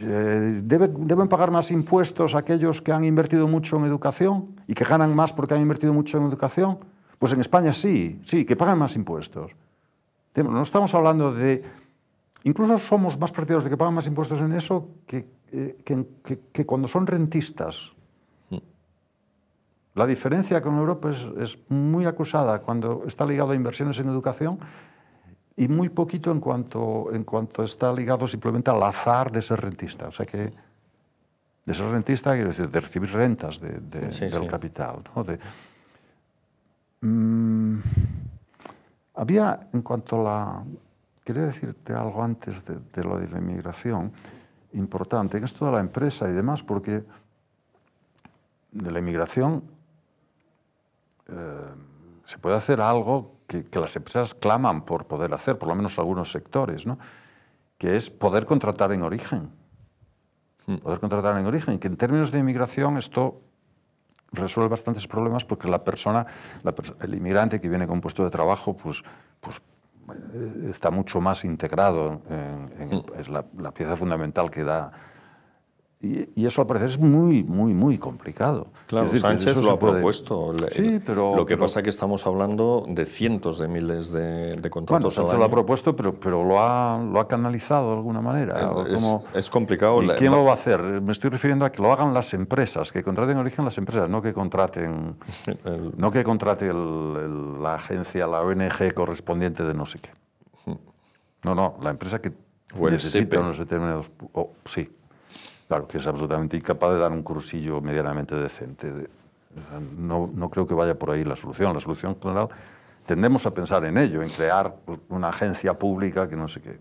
eh, deben pagar más impuestos aquellos que han invertido mucho en educación y que ganan más porque han invertido mucho en educación. Pues en España sí, sí, que pagan más impuestos. No estamos hablando de... Incluso somos más partidarios de que pagan más impuestos en eso que eh, cuando son rentistas la diferencia con Europa es, muy acusada cuando está ligado a inversiones en educación y muy poquito en cuanto, en cuanto está ligado simplemente al azar de ser rentista. O sea que de ser rentista quiere decir de recibir rentas del capital. Mm, había, en cuanto a la... Quería decirte algo antes de, de lo de la inmigración, importante, en esto de la empresa y demás, porque de la inmigración eh, se puede hacer algo que, las empresas claman por poder hacer, por lo menos algunos sectores, que es poder contratar en origen. Hmm. Poder contratar en origen. que en términos de inmigración esto resuelve bastantes problemas porque la persona, el inmigrante que viene con puesto de trabajo, pues, pues eh, está mucho más integrado. En, hmm. Es la pieza fundamental que da y, eso al parecer es muy, muy, muy complicado. Claro, Sánchez lo ha propuesto. pero, lo que pasa es que estamos hablando de cientos de miles de, contratos. Bueno, Sánchez lo ha propuesto, pero, pero lo, ha, lo ha canalizado de alguna manera. Es, complicado. ¿Y ¿Quién lo va a hacer? Me estoy refiriendo a que lo hagan las empresas, que contraten origen las empresas, no que contraten, no que contrate la agencia, la ONG correspondiente de no sé qué. Hmm. No, no, la empresa que necesita unos determinados... sí, Claro, que es absolutamente incapaz de dar un cursillo medianamente decente. No, no creo que vaya por ahí la solución. La solución, general, tendemos a pensar en ello, en crear una agencia pública que no sé qué.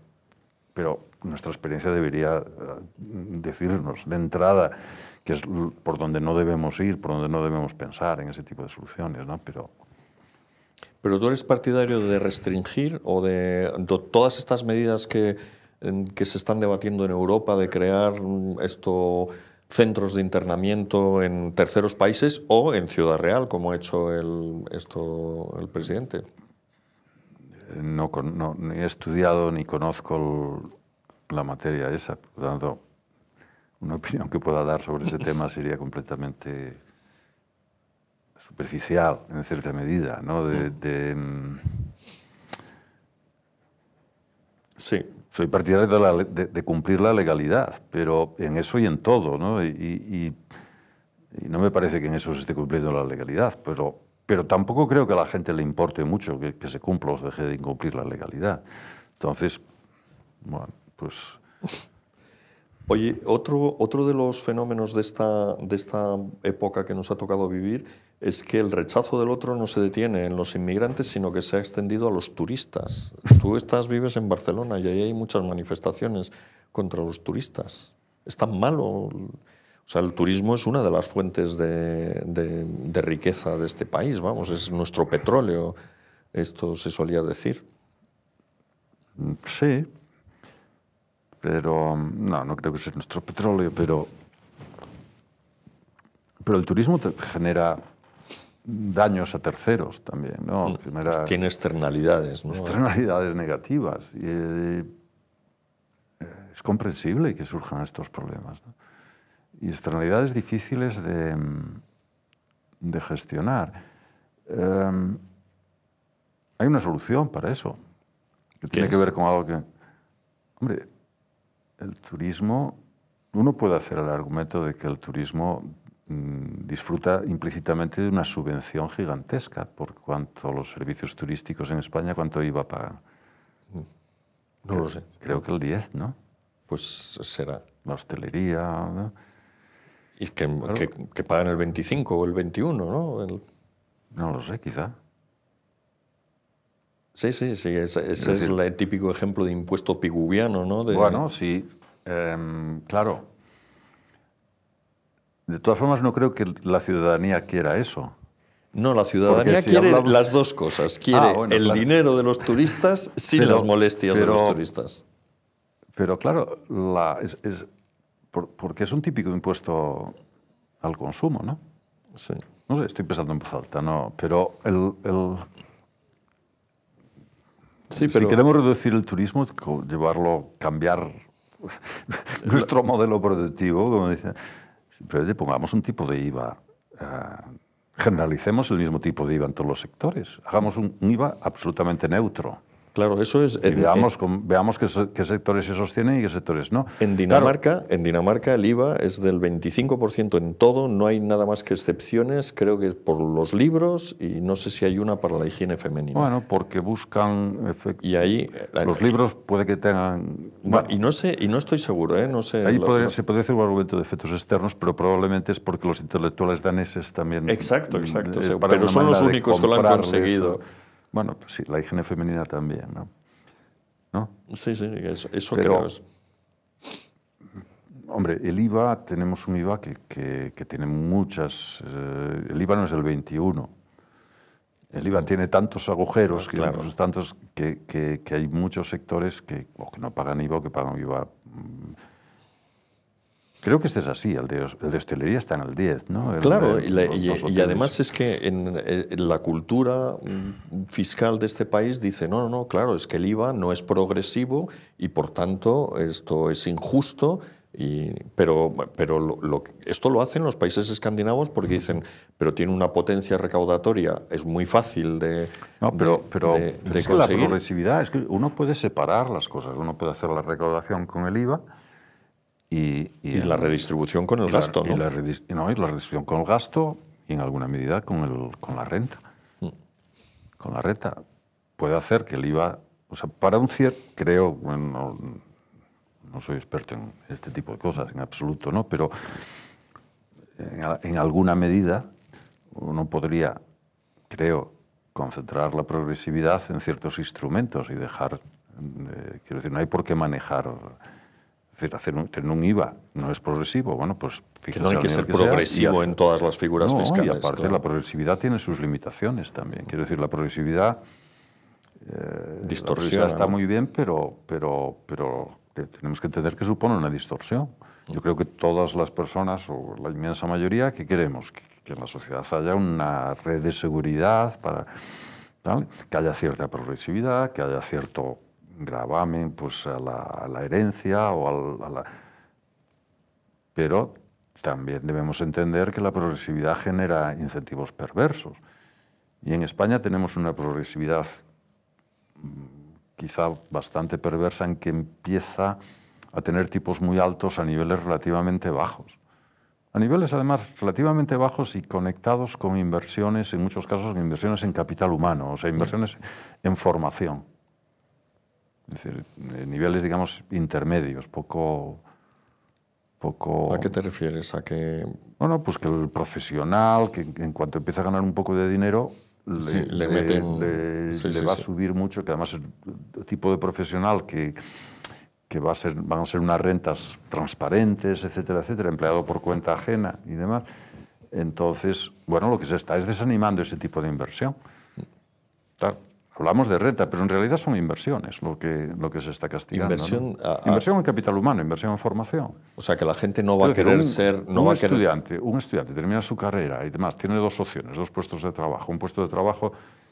Pero nuestra experiencia debería eh, decirnos de entrada que es por donde no debemos ir, por donde no debemos pensar en ese tipo de soluciones, ¿no? Pero pero tú eres partidario de restringir o de todas estas medidas que que se están debatiendo en Europa de crear mm, estos centros de internamiento en terceros países o en Ciudad Real, como ha hecho el, esto el presidente. No, he estudiado ni conozco la materia esa, por tanto, una opinión que pueda dar sobre ese tema sería completamente superficial, en cierta medida, ¿no? de soy partidario de, cumplir la legalidad, pero en eso y en todo, ¿no? Y, no me parece que en eso se esté cumpliendo la legalidad, pero, pero tampoco creo que a la gente le importe mucho que, se cumpla o se deje de incumplir la legalidad. Entonces, bueno, pues... Oye, otro, otro de los fenómenos de esta, de esta época que nos ha tocado vivir es que el rechazo del otro no se detiene en los inmigrantes, sino que se ha extendido a los turistas. Tú estás, vives en Barcelona y ahí hay muchas manifestaciones contra los turistas. Es tan malo. O sea, el turismo es una de las fuentes de, riqueza de este país, vamos, es nuestro petróleo, esto se solía decir. Sí, pero no, no creo que sea nuestro petróleo, pero, pero el turismo te genera daños a terceros también. ¿no? Mm. tiene externalidades. Externalidades negativas. Eh, es comprensible que surjan estos problemas. Y externalidades difíciles de, mm, gestionar. Em, hay una solución para eso, que tiene que ver con algo que... Hombre, el turismo... Uno puede hacer el argumento de que el turismo Mm, disfruta implícitamente de una subvención gigantesca por cuanto a los servicios turísticos en España, ¿cuánto IVA pagar? Mm, no lo sé. Creo que el 10, ¿no? Pues será. La hostelería. ¿no? Y que, que, pagan el 25 o el 21, ¿no? No lo sé, quizá. Sí, sí, sí. Ese, es, el típico ejemplo de impuesto pigubiano, ¿no? De... Bueno, sí. Em, claro de todas formas, no creo que la ciudadanía quiera eso. No, la ciudadanía quiere las dos cosas. Ah, quiere el dinero de los turistas sin las molestias de los turistas. Pero claro, es, porque es un típico impuesto al consumo, ¿no? Sí. No sé, estoy pensando en falta, ¿no? Pero Sí, pero... Si queremos reducir el turismo, llevarlo, cambiar nuestro modelo productivo, como dicen Simplemente pongamos un tipo de IVA, eh, generalicemos el mismo tipo de IVA en todos los sectores, hagamos un IVA absolutamente neutro. Claro, eso es... veamos, qué, sectores se sostienen y qué sectores no. En Dinamarca, en Dinamarca el IVA es del 25% en todo, no hay nada más que excepciones, creo que es por los libros y no sé si hay una para la higiene femenina. Bueno, porque buscan... Y ahí... Eh, los libros puede que tengan... y, no sé, y no estoy seguro, ¿eh? No sé... Ahí se podría, se puede hacer un argumento de efectos externos, pero probablemente es porque los intelectuales daneses también... Exacto, exacto. Pero son los únicos que lo han conseguido. Bueno, pues sí, la higiene femenina también, ¿no? Sí, sí, eso, Pero, Hombre, el IVA, tenemos un IVA que, tiene muchas... Eh, el IVA no es el 21. El IVA tiene tantos agujeros, ah, que, tantos que, hay muchos sectores que, que no pagan IVA o que pagan IVA mm, Creo que este es así, el de, hostelería está en el 10, ¿no? claro, y, además es que en, la cultura mm, fiscal de este país dice, no, no, no, claro, es que el IVA no es progresivo y por tanto esto es injusto, y, pero pero lo, esto lo hacen los países escandinavos porque dicen, pero tiene una potencia recaudatoria, es muy fácil de No, pero, pero, es que la progresividad, es que uno puede separar las cosas, uno puede hacer la recaudación con el IVA y, la redistribución con el gasto, ¿no? Y la, redistribución con el gasto y en alguna medida con, el, con la renta. Mm. Con la renta. Puede hacer que el IVA... O sea, para un cierto... Creo, bueno, no soy experto en este tipo de cosas en absoluto, ¿no? Pero en, alguna medida uno podría, creo, concentrar la progresividad en ciertos instrumentos y dejar... Eh, quiero decir, no hay por qué manejar es decir, hacer tener un IVA no es progresivo. Bueno, pues Que no hay que ser progresivo en todas las figuras no, fiscales. Y aparte, la progresividad tiene sus limitaciones también. Quiero decir, la progresividad. Eh, está muy bien, pero, pero, pero tenemos que entender que supone una distorsión. Yo creo que todas las personas, o la inmensa mayoría, que queremos que, en la sociedad haya una red de seguridad para. Que haya cierta progresividad, que haya cierto gravamen pues, a, la, herencia o a la... Pero también debemos entender que la progresividad genera incentivos perversos. Y en España tenemos una progresividad mm, quizá bastante perversa en que empieza a tener tipos muy altos a niveles relativamente bajos. A niveles además relativamente bajos y conectados con inversiones, en muchos casos inversiones en capital humano, o sea, inversiones en formación. Es decir, eh, niveles, digamos, intermedios, poco... Poco... ¿A qué te refieres? ¿A que...? Bueno, pues que el profesional, que en cuanto empieza a ganar un poco de dinero, le, va a subir mucho, que además el tipo de profesional que, va a ser, van a ser unas rentas transparentes, etcétera, etcétera, empleado por cuenta ajena y demás. Entonces, bueno, lo que se está es desanimando ese tipo de inversión. Hablamos de renta, pero en realidad son inversiones lo que, se está castigando. Inversión, inversión en capital humano, inversión en formación. O sea, que la gente no va a querer ser... un, estudiante, un estudiante termina su carrera y demás, tiene dos opciones, dos puestos de trabajo. Un puesto de trabajo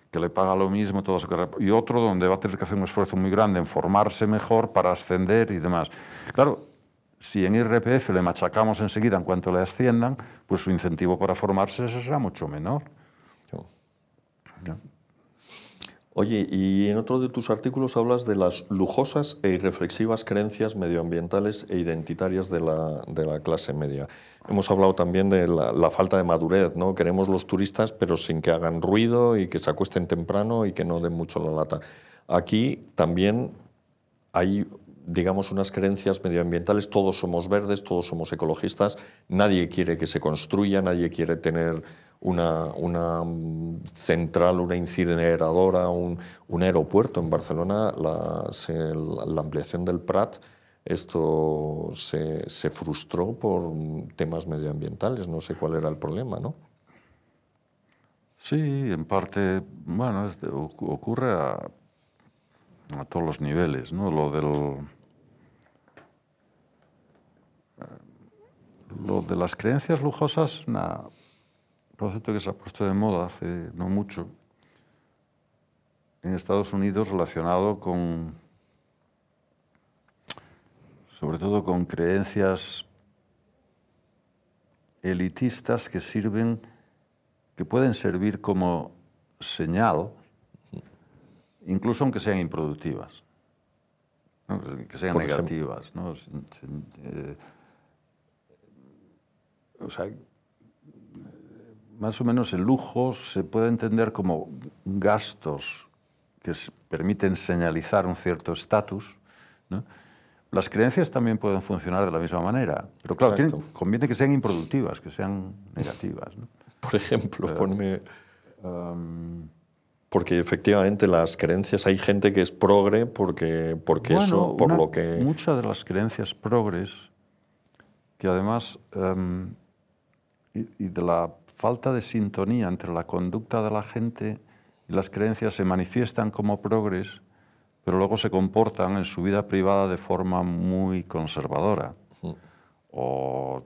que le paga lo mismo toda su carrera y otro donde va a tener que hacer un esfuerzo muy grande en formarse mejor para ascender y demás. Claro, si en IRPF le machacamos enseguida en cuanto le asciendan, pues su incentivo para formarse será mucho menor. Oye, y en otro de tus artículos hablas de las lujosas e irreflexivas creencias medioambientales e identitarias de la, clase media. Hemos hablado también de la, la, falta de madurez, ¿no? Queremos los turistas, pero sin que hagan ruido y que se acuesten temprano y que no den mucho la lata. Aquí también hay, digamos, unas creencias medioambientales. Todos somos verdes, todos somos ecologistas. Nadie quiere que se construya, nadie quiere tener una, central, una incineradora, un, aeropuerto en Barcelona, la, ampliación del Prat, esto se, se, frustró por temas medioambientales, no sé cuál era el problema, ¿no? Sí, en parte, bueno, ocurre a, a, todos los niveles, ¿no? Lo del... Eh, lo de las creencias lujosas, nada, concepto que se ha puesto de moda hace no mucho en Estados Unidos relacionado con, sobre todo con creencias elitistas que sirven, que pueden servir como señal, incluso aunque sean improductivas, que sean negativas. Eh, o sea, más o menos el lujo se puede entender como gastos que permiten señalizar un cierto estatus. Las creencias también pueden funcionar de la misma manera, pero claro, conviene que sean improductivas, que sean negativas. Por ejemplo, ponme... Em, porque efectivamente las creencias, hay gente que es progre porque, porque eso, por lo que... Muchas de las creencias progres, que además, em, y, de la falta de sintonía entre la conducta de la gente y las creencias se manifiestan como progres, pero luego se comportan en su vida privada de forma muy conservadora. O,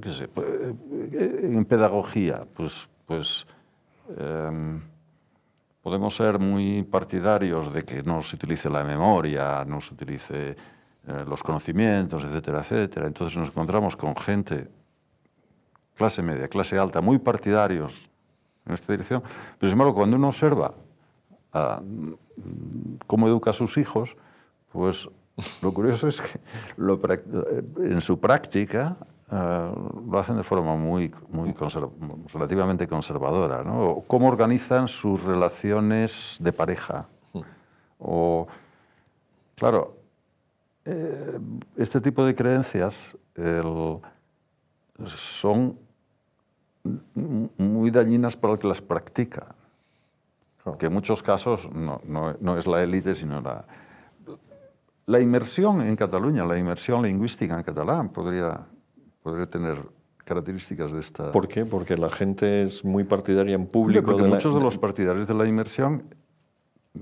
qué sé, pues, eh, en pedagogía, pues, pues em, podemos ser muy partidarios de que no se utilice la memoria, no se utilice eh, los conocimientos, etcétera, etcétera. Entonces nos encontramos con gente clase media, clase alta, muy partidarios en esta dirección. Pero sin embargo, cuando uno observa ah, cómo educa a sus hijos, pues lo curioso es que en su práctica ah, lo hacen de forma muy, muy relativamente conservadora. ¿Cómo organizan sus relaciones de pareja? claro, eh, este tipo de creencias son muy dañinas para el que las practica. Oh. Que en muchos casos no, no, no es la élite, sino la... La inmersión en Cataluña, la inmersión lingüística en catalán, podría, podría tener características de esta... ¿Por qué? Porque la gente es muy partidaria en público. porque muchos de los partidarios de la inmersión,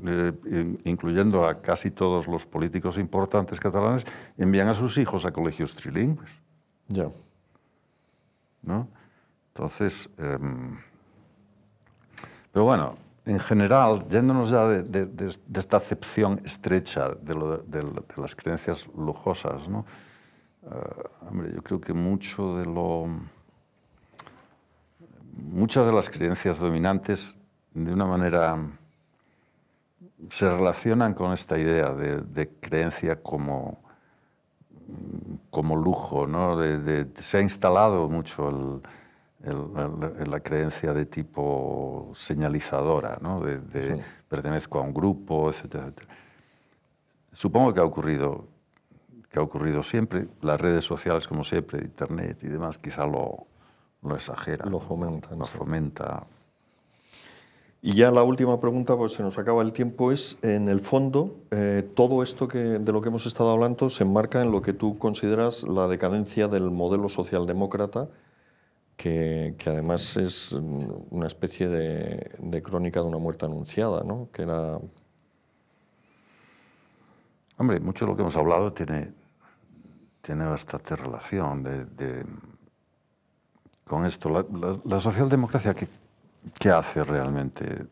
eh, incluyendo a casi todos los políticos importantes catalanes, envían a sus hijos a colegios trilingües. Ya. ¿No? Entonces, em, pero bueno, en general, yéndonos ya de, esta acepción estrecha de, las creencias lujosas, eh, yo creo que mucho de lo... Muchas de las creencias dominantes, de una manera, se relacionan con esta idea de, creencia como, como lujo, se ha instalado mucho el en la creencia de tipo señalizadora, ¿no? de, pertenezco a un grupo, etcétera, Supongo que ha ocurrido que ha ocurrido siempre, las redes sociales como siempre, internet y demás, quizá lo, lo Lo fomenta. fomenta. Y ya la última pregunta, pues se nos acaba el tiempo, es, en el fondo, eh, todo esto que, de lo que hemos estado hablando se enmarca en lo que tú consideras la decadencia del modelo socialdemócrata que, además es mm, una especie de, crónica de una muerte anunciada, ¿no? Que era... Hombre, mucho de lo que hemos hablado tiene, tiene bastante relación de, con esto. La, socialdemocracia, ¿qué, hace realmente?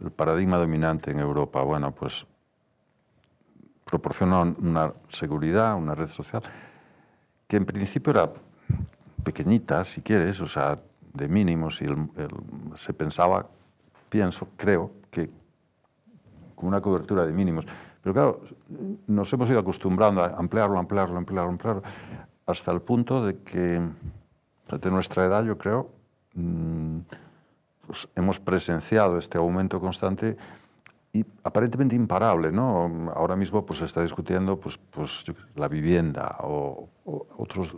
el paradigma dominante en Europa, bueno, pues proporciona una seguridad, una red social, que en principio era pequeñita, si quieres, o sea, de mínimos, y se pensaba, pienso, creo, que con una cobertura de mínimos. Pero claro, nos hemos ido acostumbrando a ampliarlo, ampliarlo, ampliarlo, ampliarlo, hasta el punto de que, de nuestra edad, yo creo, mm, pues hemos presenciado este aumento constante y aparentemente imparable, ¿no? Ahora mismo pues se está discutiendo pues, pues la vivienda o otros,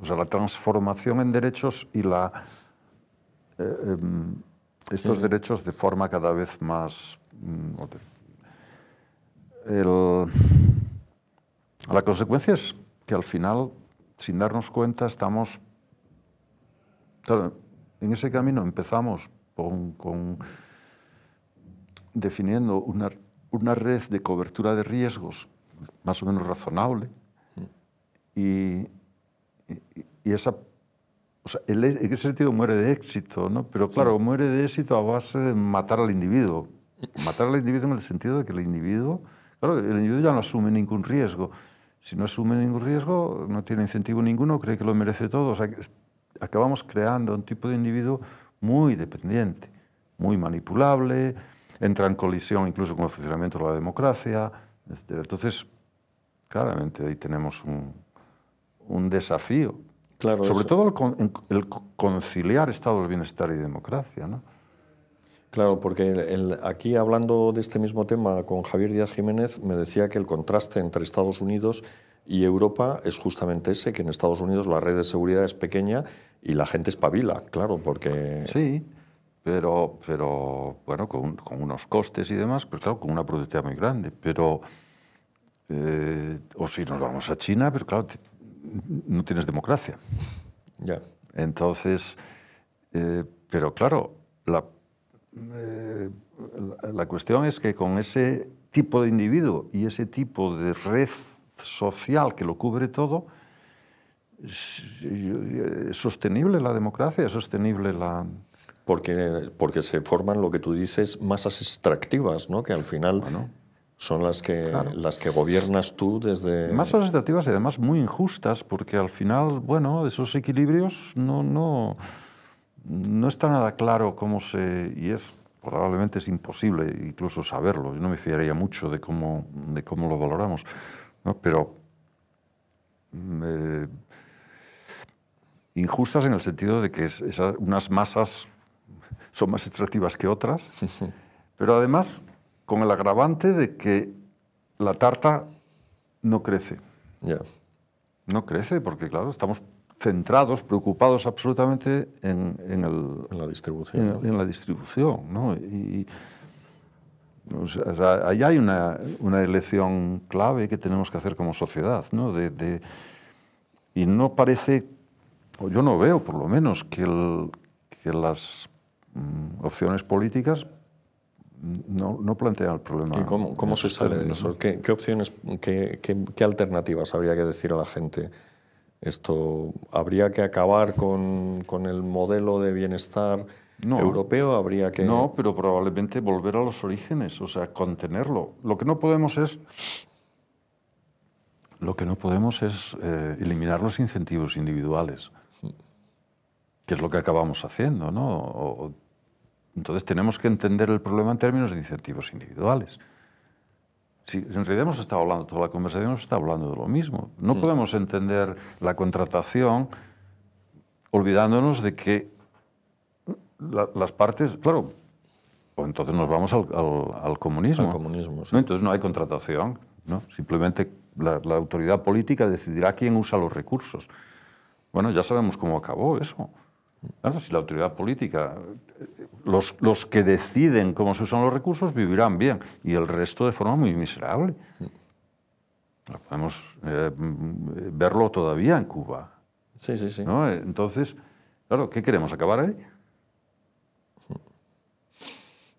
o sea, la transformación en derechos y la, eh, em, estos derechos de forma cada vez más... Mm, la consecuencia es que al final, sin darnos cuenta, estamos... en ese camino empezamos con definiendo una, una red de cobertura de riesgos más o menos razonable, y, esa, o en e, ese sentido muere de éxito, ¿no? Pero claro, muere de éxito a base de matar al individuo. Matar al individuo en el sentido de que el individuo, claro, el individuo ya no asume ningún riesgo. Si no asume ningún riesgo, no tiene incentivo ninguno, cree que lo merece todo. acabamos creando un tipo de individuo muy dependiente, muy manipulable, entra en colisión incluso con el funcionamiento de la democracia, Entonces, claramente ahí tenemos un, un desafío. Sobre todo el, conciliar estado del bienestar y democracia. ¿no? Claro, porque el, aquí hablando de este mismo tema con Javier Díaz Jiménez, me decía que el contraste entre Estados Unidos y Europa es justamente ese, que en Estados Unidos la red de seguridad es pequeña y la gente espabila, claro, porque... Sí, pero, pero bueno, con, unos costes y demás, pero claro, con una productividad muy grande, pero... Eh, o si nos vamos a China, pero claro, no tienes democracia. Ya. Entonces, eh, pero claro, eh, la, la, cuestión es que con ese tipo de individuo y ese tipo de red social que lo cubre todo, ¿es sostenible la democracia? ¿Es sostenible la...? Porque, porque se forman lo que tú dices masas extractivas, ¿no? que al final son las que, las que gobiernas tú desde... Masas extractivas y además muy injustas, porque al final, bueno, esos equilibrios no, no, no está nada claro cómo se... Y es, probablemente es imposible incluso saberlo, yo no me fiaría mucho de cómo, de cómo lo valoramos, pero... Mm, eh, injustas en el sentido de que es, unas masas son más extractivas que otras, pero además con el agravante de que la tarta no crece. ya No crece porque, claro, estamos centrados, preocupados absolutamente en, la distribución. En, la distribución ¿no? Y, o sea, ahí hay una, elección clave que tenemos que hacer como sociedad. ¿no? De, y no parece, o yo no veo por lo menos, que, las mm, opciones políticas no, no plantea el problema. cómo, se este sale ¿Qué, opciones, qué, alternativas habría que decir a la gente? Esto, ¿Habría que acabar con, el modelo de bienestar europeo? ¿Habría que...? No, pero probablemente volver a los orígenes, o sea, contenerlo. Lo que no podemos es... Lo que no podemos es eh, eliminar los incentivos individuales, que es lo que acabamos haciendo, ¿no? Entonces tenemos que entender el problema en términos de incentivos individuales. Si en realidad hemos estado hablando, toda la conversación hemos estado hablando de lo mismo. No podemos entender la contratación olvidándonos de que las partes, claro, o pues entonces nos vamos al, comunismo. Al comunismo Entonces no hay contratación, ¿no? simplemente la, la, autoridad política decidirá quién usa los recursos. Bueno, ya sabemos cómo acabó eso. Claro, si la autoridad política los, que deciden cómo se usan los recursos vivirán bien y el resto de forma muy miserable. Podemos eh, verlo todavía en Cuba. Sí, sí, sí. Entonces, claro, ¿qué queremos? ¿Acabar ahí?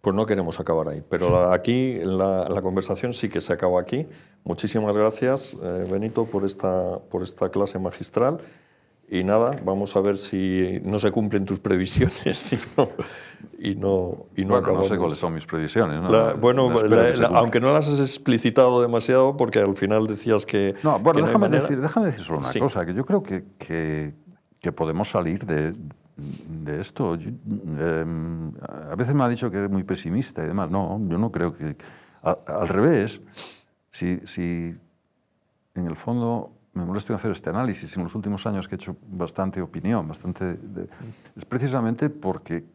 Pues no queremos acabar ahí, pero aquí la, conversación sí que se acaba aquí. Muchísimas gracias, eh, Benito, por esta, por esta clase magistral. Y nada, vamos a ver si no se cumplen tus previsiones y no, y no, y no bueno, No sé cuáles son mis previsiones. bueno, aunque no las has explicitado demasiado, porque al final decías que. No, bueno, déjame, decir, déjame, decir, solo una cosa: que yo creo que, que, podemos salir de, de esto. Em, a veces me ha dicho que eres muy pesimista y demás. No, yo no creo que. al revés, si, si en el fondo me molesto en hacer este análisis en los últimos años que he hecho bastante opinión, bastante es precisamente porque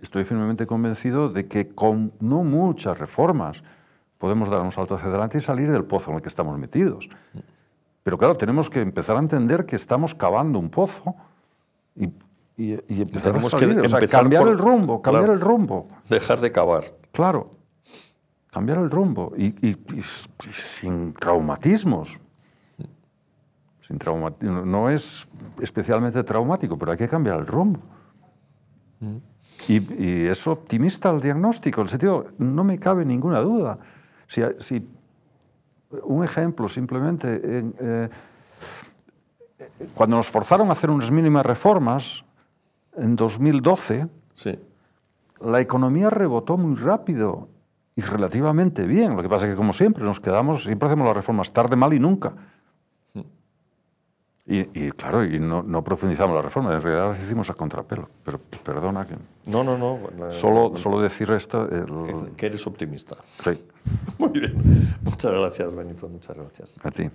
estoy firmemente convencido de que con no muchas reformas podemos dar un salto hacia adelante y salir del pozo en el que estamos metidos. Pero claro, tenemos que empezar a entender que estamos cavando un pozo y, y, a cambiar el rumbo, cambiar el rumbo. Dejar de cavar. Claro, cambiar el rumbo y sin traumatismos, no es especialmente traumático, pero hay que cambiar el rumbo. Mm. Y, es optimista el diagnóstico, en el sentido, no me cabe ninguna duda. Si, un ejemplo simplemente, eh, cuando nos forzaron a hacer unas mínimas reformas, en 2012, la economía rebotó muy rápido y relativamente bien. Lo que pasa es que, como siempre, nos quedamos, siempre hacemos las reformas tarde, mal y nunca. Y, claro, y no, profundizamos la reforma, en realidad las hicimos a contrapelo. Pero perdona que. No, no, no. solo, solo decir esto. Que eres optimista. Sí. Muy bien. Muchas gracias, Benito, muchas gracias. A ti.